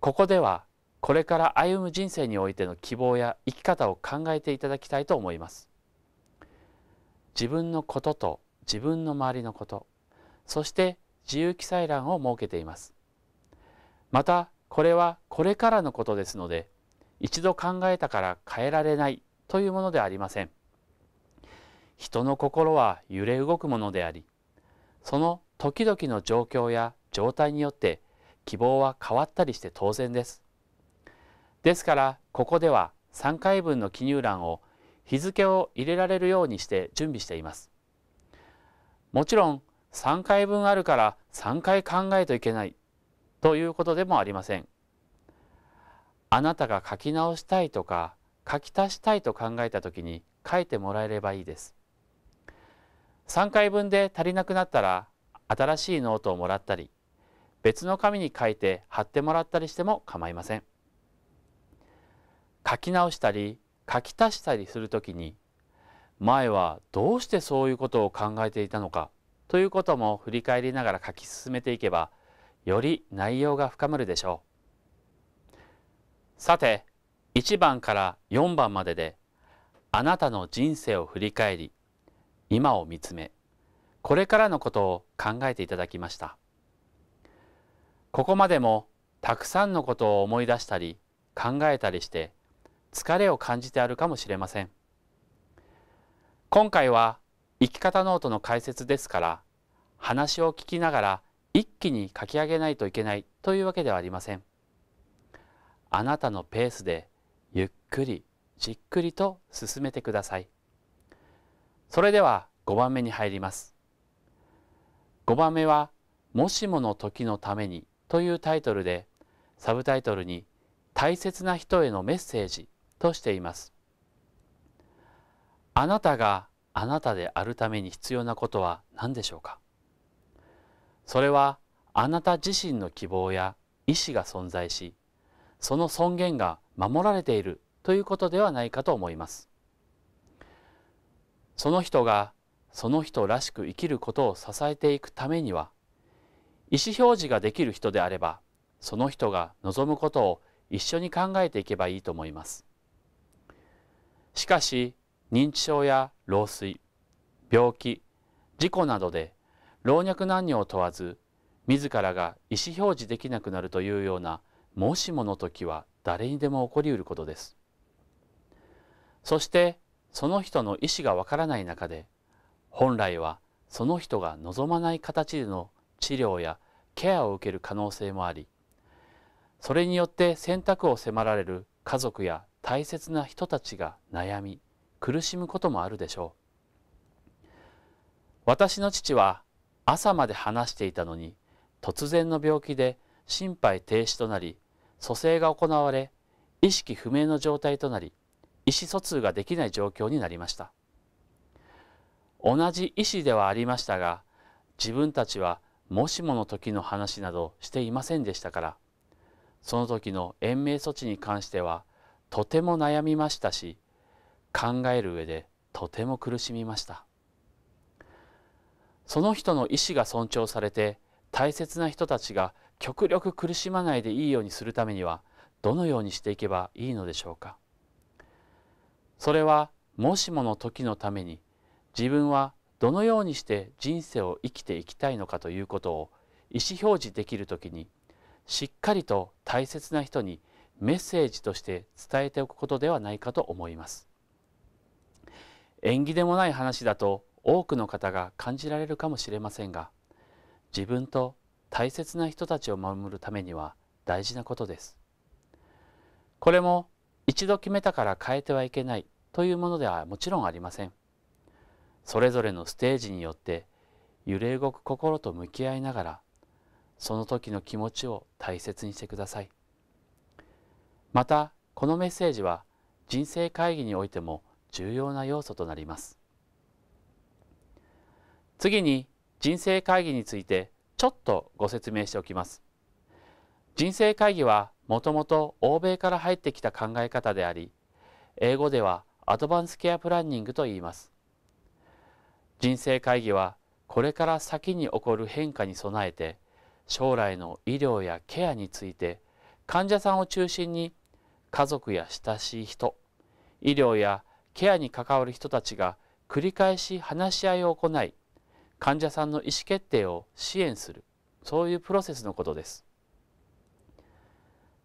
ここではこれから歩む人生においての希望や生き方を考えていただきたいと思います自分のことと自分の周りのことそして自由記載欄を設けていますまたこれはこれからのことですので一度考えたから変えられないというものでありません人の心は揺れ動くものでありその時々の状況や状態によって希望は変わったりして当然ですですからここでは3回分の記入欄を日付を入れられるようにして準備しています。もちろん3回分あるから3回考えといけないということでもありません。あなたが書き直したいとか書き足したいと考えた時に書いてもらえればいいです。3回分で足りなくなったら新しいノートをもらったり別の紙に書いて貼ってもらったりしても構いません。書き直したり書き足したりする時に前はどうしてそういうことを考えていたのかということも振り返りながら書き進めていけばより内容が深まるでしょうさて1番から4番までであなたの人生を振り返り今を見つめこれからのことを考えていただきましたここまでもたくさんのことを思い出したり考えたりして疲れを感じてあるかもしれません今回は生き方ノートの解説ですから話を聞きながら一気に書き上げないといけないというわけではありませんあなたのペースでゆっくりじっくりと進めてくださいそれでは5番目に入ります5番目はもしもの時のためにというタイトルでサブタイトルに大切な人へのメッセージとしています。あなたがあなたであるために必要なことは何でしょうかそれはあなた自身の希望や意志が存在しその尊厳が守られているということではないかと思います。その人がその人らしく生きることを支えていくためには意思表示ができる人であればその人が望むことを一緒に考えていけばいいと思います。しかし認知症や老衰病気事故などで老若男女を問わず自らが意思表示できなくなるというようなもしもの時は誰にでも起こりうることです。そしてその人の意思がわからない中で本来はその人が望まない形での治療やケアを受ける可能性もありそれによって選択を迫られる家族や大切な人たちが悩み苦しむこともあるでしょう私の父は朝まで話していたのに突然の病気で心肺停止となり蘇生が行われ意識不明の状態となり意思疎通ができない状況になりました同じ意思ではありましたが自分たちはもしもの時の話などしていませんでしたからその時の延命措置に関してはとても悩みましたし考える上でとても苦しみましたその人の意思が尊重されて大切な人たちが極力苦しまないでいいようにするためにはどのようにしていけばいいのでしょうかそれはもしもの時のために自分はどのようにして人生を生きていきたいのかということを意思表示できる時にしっかりと大切な人にメッセージとして伝えておくことではないかと思います。縁起でもない話だと多くの方が感じられるかもしれませんが自分と大切な人たちを守るためには大事なことです。これも一度決めたから変えてはいけないというものではもちろんありません。それぞれのステージによって揺れ動く心と向き合いながらその時の気持ちを大切にしてください。またこのメッセージは人生会議においても重要な要素となります次に人生会議についてちょっとご説明しておきます人生会議はもともと欧米から入ってきた考え方であり英語ではアドバンスケアプランニングと言います人生会議はこれから先に起こる変化に備えて将来の医療やケアについて患者さんを中心に家族や親しい人医療やケアに関わる人たちが繰り返し話し合いを行い患者さんの意思決定を支援するそういうプロセスのことです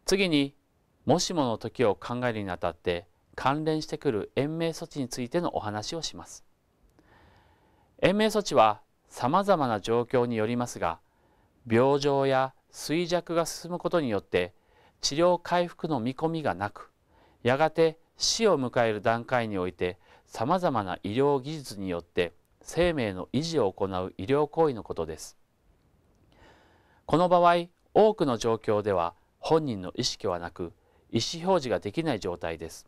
次にもしもの時を考えるにあたって関連してくる延命措置についてのお話をします延命措置は様々な状況によりますが病状や衰弱が進むことによって治療回復の見込みがなくやがて死を迎える段階においてさまざまな医療技術によって生命の維持を行う医療行為のことです。この場合多くの状況では本人の意識はなく意思表示ができない状態です。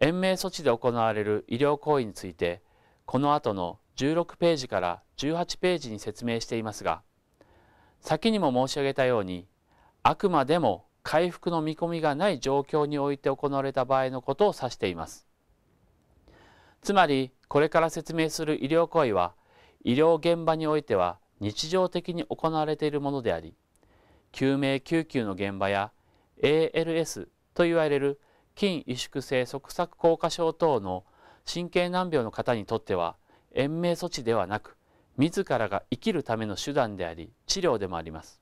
延命措置で行われる医療行為についてこの後の16ページから18ページに説明していますが先にも申し上げたようにあくまでも回復の見込みがない状況において行われた場合のことを指しています。つまりこれから説明する医療行為は医療現場においては日常的に行われているものであり救命救急の現場や ALS といわれる筋萎縮性側索硬化症等の神経難病の方にとっては延命措置ではなく自らが生きるための手段であり治療でもあります。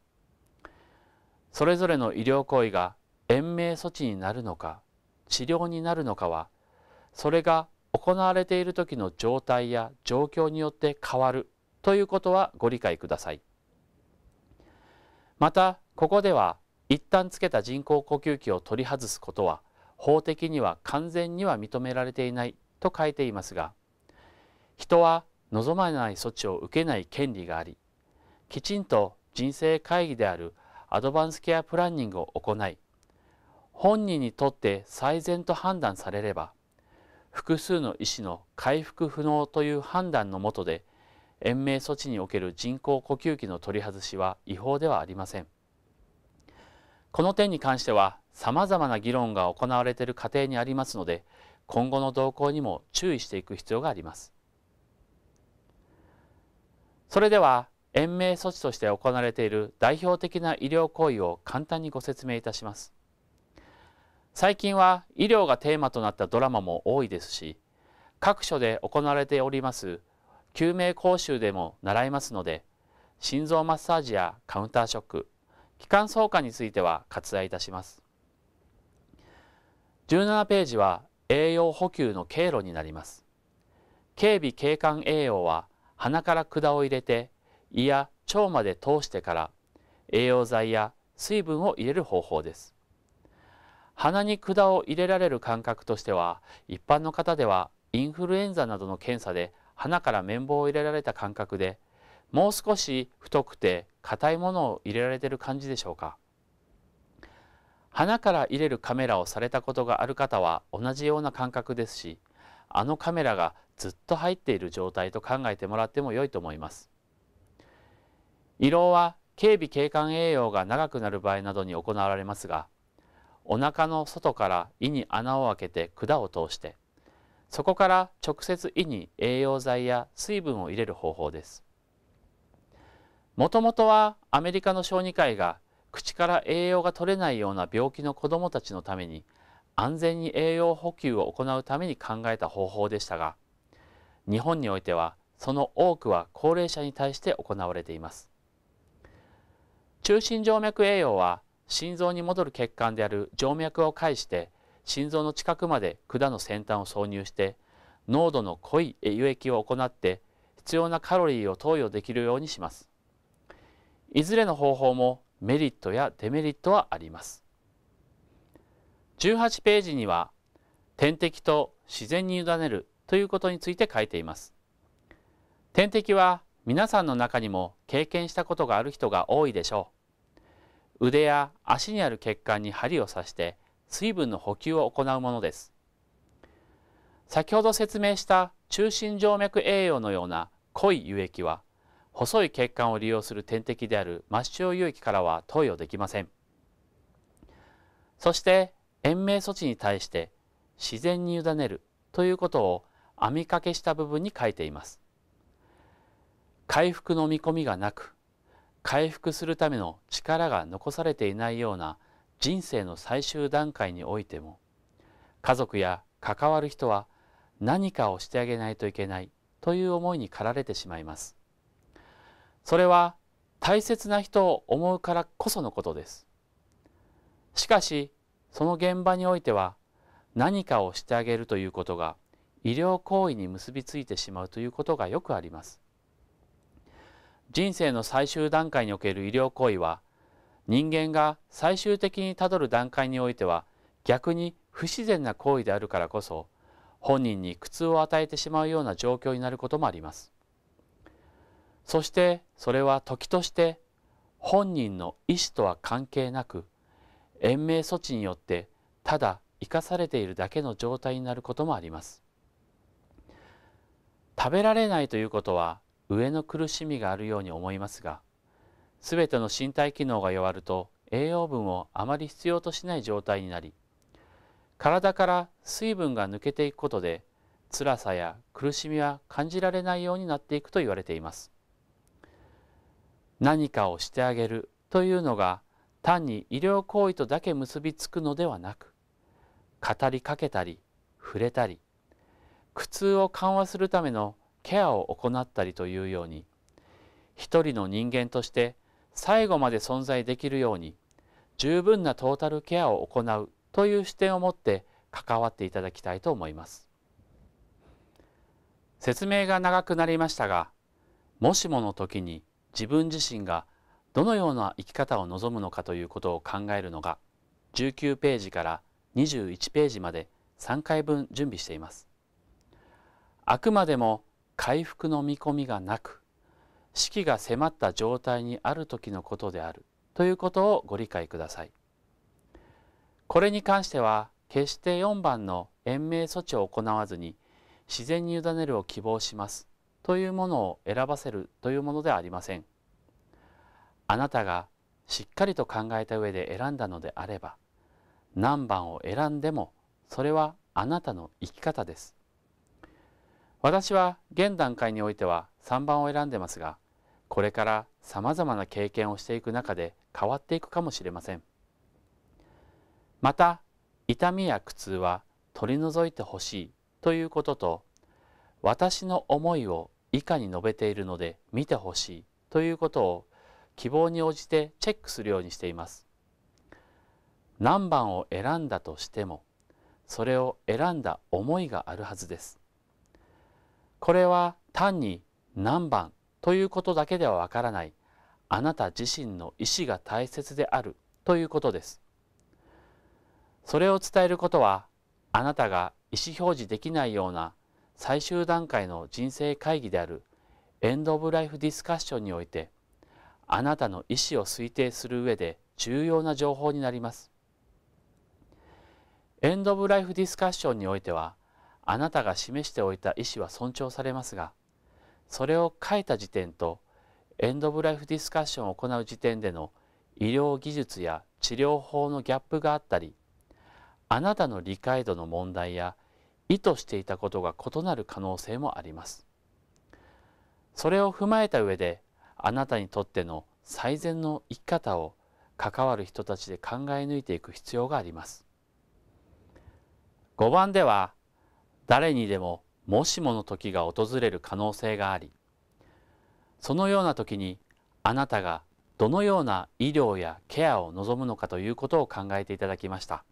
それぞれの医療行為が延命措置になるのか治療になるのかはそれが行われている時の状態や状況によって変わるということはご理解ください。またここでは一旦つけた人工呼吸器を取り外すことは法的には完全には認められていないと書いていますが人は望まない措置を受けない権利がありきちんと人生会議であるアドバンスケアプランニングを行い本人にとって最善と判断されれば複数の医師の回復不能という判断のもとで延命措置における人工呼吸器の取り外しは違法ではありませんこの点に関してはさまざまな議論が行われている過程にありますので今後の動向にも注意していく必要がありますそれでは延命措置として行われている代表的な医療行為を簡単にご説明いたします最近は医療がテーマとなったドラマも多いですし各所で行われております救命講習でも習いますので心臓マッサージやカウンターショック気管挿管については割愛いたします17ページは栄養補給の経路になります警備軽管栄養は鼻から管を入れて胃や腸まで通してから栄養剤や水分を入れる方法です。鼻に管を入れられる感覚としては一般の方ではインフルエンザなどの検査で鼻から綿棒を入れられた感覚でもう少し太くて硬いものを入れられている感じでしょうか鼻から入れるカメラをされたことがある方は同じような感覚ですしあのカメラがずっと入っている状態と考えてもらっても良いと思います胃ろうは警備警官栄養が長くなる場合などに行われますがお腹の外から胃に穴を開けて管を通してそこから直接胃に栄養剤や水分を入れる方法ですもともとはアメリカの小児科医が口から栄養が取れないような病気の子どもたちのために安全に栄養補給を行うために考えた方法でしたが日本においてはその多くは高齢者に対して行われています中心静脈栄養は心臓に戻る血管である静脈を介して心臓の近くまで管の先端を挿入して濃度の濃い輸液を行って必要なカロリーを投与できるようにします。いずれの方法もメリットやデメリットはあります。18ページには点滴と自然に委ねるということについて書いています。点滴は皆さんの中にも経験したことがある人が多いでしょう。腕や足にある血管に針を刺して水分の補給を行うものです。先ほど説明した中心静脈栄養のような濃い輸液は細い血管を利用する点滴である末梢輸液からは投与できません。そして延命措置に対して自然に委ねるということを網掛けした部分に書いています。回復の見込みがなく回復するための力が残されていないような人生の最終段階においても家族や関わる人は何かをしてあげないといけないという思いに駆られてしまいます。それは大切な人を思うからこそのことです。しかしその現場においては何かをしてあげるということが医療行為に結びついてしまうということがよくあります。人生の最終段階における医療行為は人間が最終的にたどる段階においては逆に不自然な行為であるからこそ本人に苦痛を与えてしまうような状況になることもあります。そしてそれは時として本人の意思とは関係なく延命措置によってただ生かされているだけの状態になることもあります。食べられないということは上の苦しみがあるように思いますが、すべての身体機能が弱ると栄養分をあまり必要としない状態になり、体から水分が抜けていくことで、辛さや苦しみは感じられないようになっていくと言われています。何かをしてあげるというのが単に医療行為とだけ結びつくのではなく、語りかけたり、触れたり、苦痛を緩和するためのケアを行ったりというように一人の人間として最後まで存在できるように十分なトータルケアを行うという視点を持って関わっていただきたいと思います説明が長くなりましたがもしもの時に自分自身がどのような生き方を望むのかということを考えるのが19ページから21ページまで3回分準備していますあくまでも回復の見込みがなく死期が迫った状態にある時のことであるということをご理解ください。これに関しては決して4番の延命措置を行わずに自然に委ねるを希望しますというものを選ばせるというものではありません。あなたがしっかりと考えた上で選んだのであれば何番を選んでもそれはあなたの生き方です。私は現段階においては3番を選んでますがこれからさまざまな経験をしていく中で変わっていくかもしれませんまた痛みや苦痛は取り除いてほしいということと私の思いを以下に述べているので見てほしいということを希望に応じてチェックするようにしています何番を選んだとしてもそれを選んだ思いがあるはずですこれは単に何番ということだけではわからないあなた自身の意思が大切であるということですそれを伝えることはあなたが意思表示できないような最終段階の人生会議であるエンド・オブ・ライフ・ディスカッションにおいてあなたの意思を推定する上で重要な情報になりますエンド・オブ・ライフ・ディスカッションにおいてはあなたが示しておいた意思は尊重されますが、それを書いた時点とエンド・オブ・ライフ・ディスカッションを行う時点での医療技術や治療法のギャップがあったり、あなたの理解度の問題や意図していたことが異なる可能性もあります。それを踏まえた上で、あなたにとっての最善の生き方を関わる人たちで考え抜いていく必要があります。5番では、誰にでももしもの時が訪れる可能性がありそのような時にあなたがどのような医療やケアを望むのかということを考えていただきました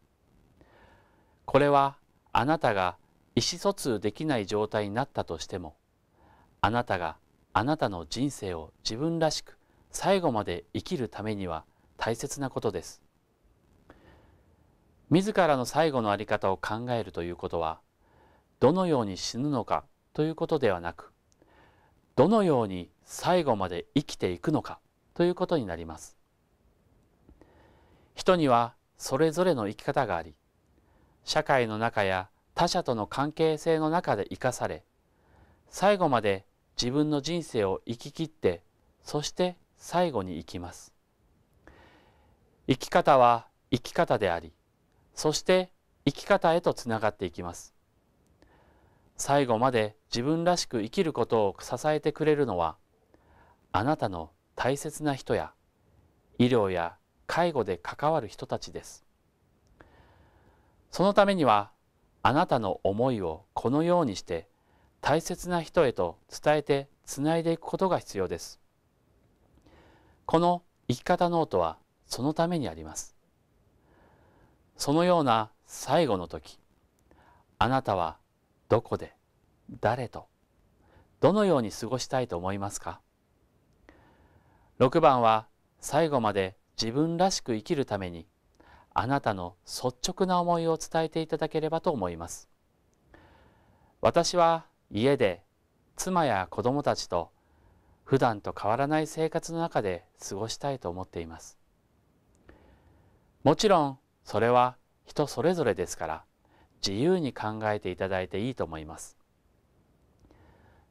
これはあなたが意思疎通できない状態になったとしてもあなたがあなたの人生を自分らしく最後まで生きるためには大切なことです自らの最後の在り方を考えるということはどのように死ぬのかということではなくどのように最後まで生きていくのかということになります人にはそれぞれの生き方があり社会の中や他者との関係性の中で生かされ最後まで自分の人生を生き切ってそして最後に生きます生き方は生き方でありそして生き方へとつながっていきます最後まで自分らしく生きることを支えてくれるのはあなたの大切な人や医療や介護で関わる人たちですそのためにはあなたの思いをこのようにして大切な人へと伝えてつないでいくことが必要ですこの生き方ノートはそのためにありますそのような最後の時あなたはどこで誰とどのように過ごしたいと思いますか6番は最後まで自分らしく生きるためにあなたの率直な思いを伝えていただければと思います私は家で妻や子供たちと普段と変わらない生活の中で過ごしたいと思っていますもちろんそれは人それぞれですから自由に考えていただいていいと思います。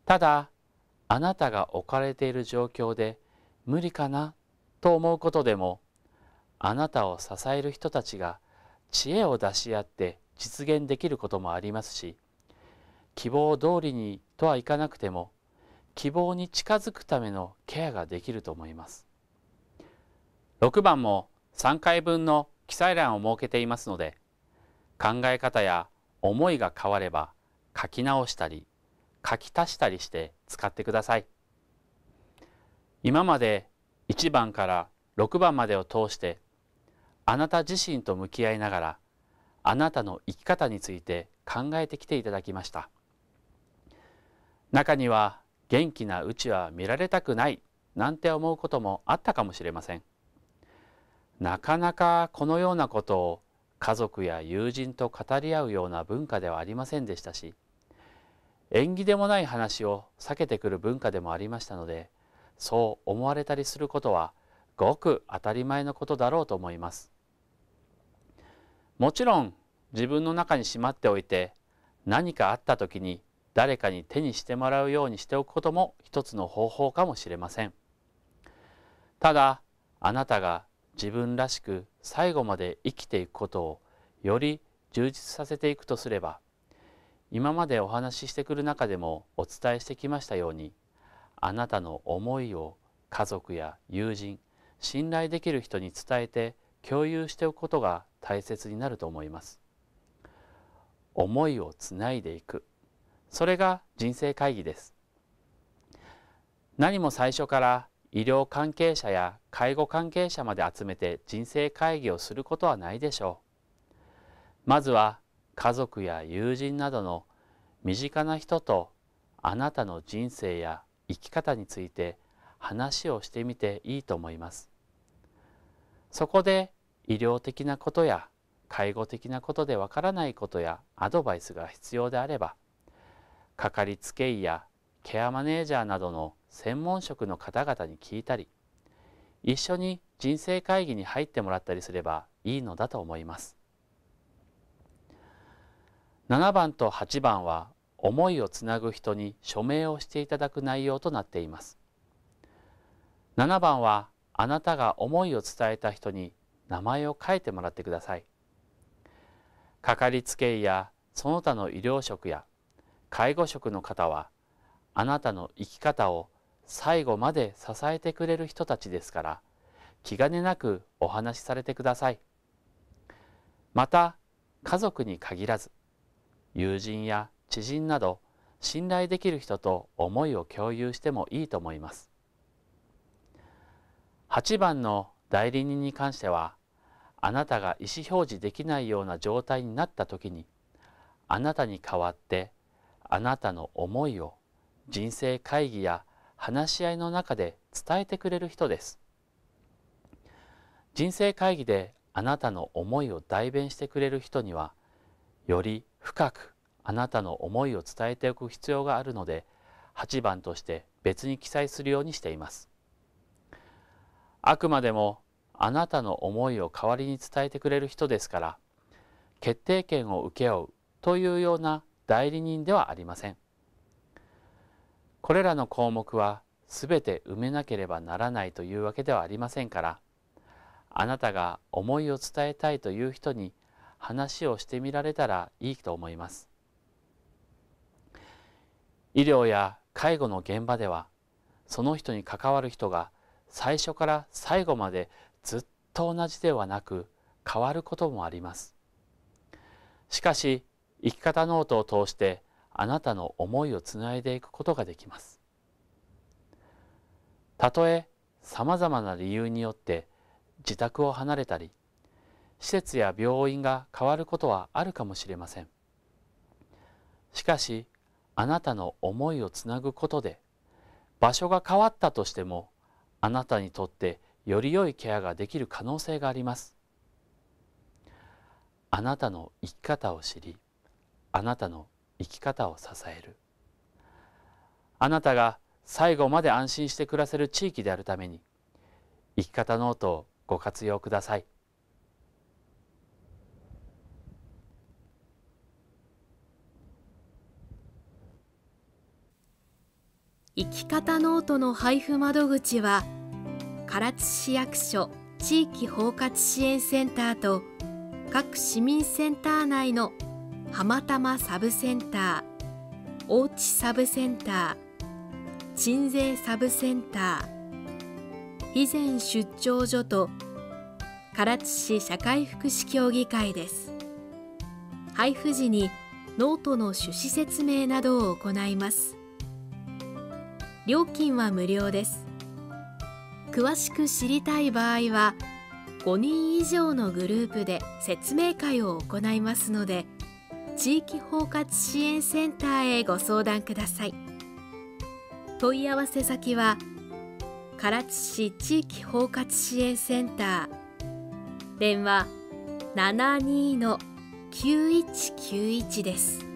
ただあなたが置かれている状況で無理かなと思うことでもあなたを支える人たちが知恵を出し合って実現できることもありますし希望通りにとはいかなくても希望に近づくためのケアができると思います。6番も3回分の記載欄を設けていますので考え方や思いが変われば書き直したり書き足したりして使ってください今まで1番から6番までを通してあなた自身と向き合いながらあなたの生き方について考えてきていただきました中には元気なうちは見られたくないなんて思うこともあったかもしれませんなかなかこのようなことを家族や友人と語り合うような文化ではありませんでしたし縁起でもない話を避けてくる文化でもありましたのでそう思われたりすることはごく当たり前のことだろうと思います。もちろん自分の中にしまっておいて何かあった時に誰かに手にしてもらうようにしておくことも一つの方法かもしれません。ただあなたが自分らしく最後まで生きていくことをより充実させていくとすれば今までお話ししてくる中でもお伝えしてきましたようにあなたの思いを家族や友人信頼できる人に伝えて共有しておくことが大切になると思います。思いをつないでいくそれが人生会議です。何も最初から医療関係者や介護関係者まで集めて人生会議をすることはないでしょう。まずは家族や友人などの身近な人とあなたの人生や生き方について話をしてみていいと思います。そこで医療的なことや介護的なことでわからないことやアドバイスが必要であればかかりつけ医やケアマネージャーなどの専門職の方々に聞いたり一緒に人生会議に入ってもらったりすればいいのだと思います7番と8番は思いをつなぐ人に署名をしていただく内容となっています7番はあなたが思いを伝えた人に名前を書いてもらってくださいかかりつけ医やその他の医療職や介護職の方はあなたの生き方を最後まで支えてくれる人たちですから気兼ねなくお話しされてくださいまた家族に限らず友人や知人など信頼できる人と思いを共有してもいいと思います8番の代理人に関してはあなたが意思表示できないような状態になった時にあなたに代わってあなたの思いを人生会議や話し合いの中で伝えてくれる人です人生会議であなたの思いを代弁してくれる人にはより深くあなたの思いを伝えておく必要があるので8番として別に記載するようにしていますあくまでもあなたの思いを代わりに伝えてくれる人ですから決定権を請け合うというような代理人ではありませんこれらの項目は全て埋めなければならないというわけではありませんからあなたが思いを伝えたいという人に話をしてみられたらいいと思います。医療や介護の現場ではその人に関わる人が最初から最後までずっと同じではなく変わることもあります。しかし生き方ノートを通してあなたの思いをつないでいくことができます。たとえさまざまな理由によって自宅を離れたり施設や病院が変わることはあるかもしれませんしかしあなたの思いをつなぐことで場所が変わったとしてもあなたにとってより良いケアができる可能性がありますあなたの生き方を知りあなたの生き方を支えるあなたが最後まで安心して暮らせる地域であるために生き方ノートをご活用ください生き方ノートの配布窓口は唐津市役所地域包括支援センターと各市民センター内の浜玉サブセンター大地サブセンター鎮西サブセンター肥前出張所と唐津市社会福祉協議会です配布時にノートの趣旨説明などを行います料金は無料です詳しく知りたい場合は5人以上のグループで説明会を行いますので地域包括支援センターへご相談ください問い合わせ先は唐津市地域包括支援センター電話72の9191です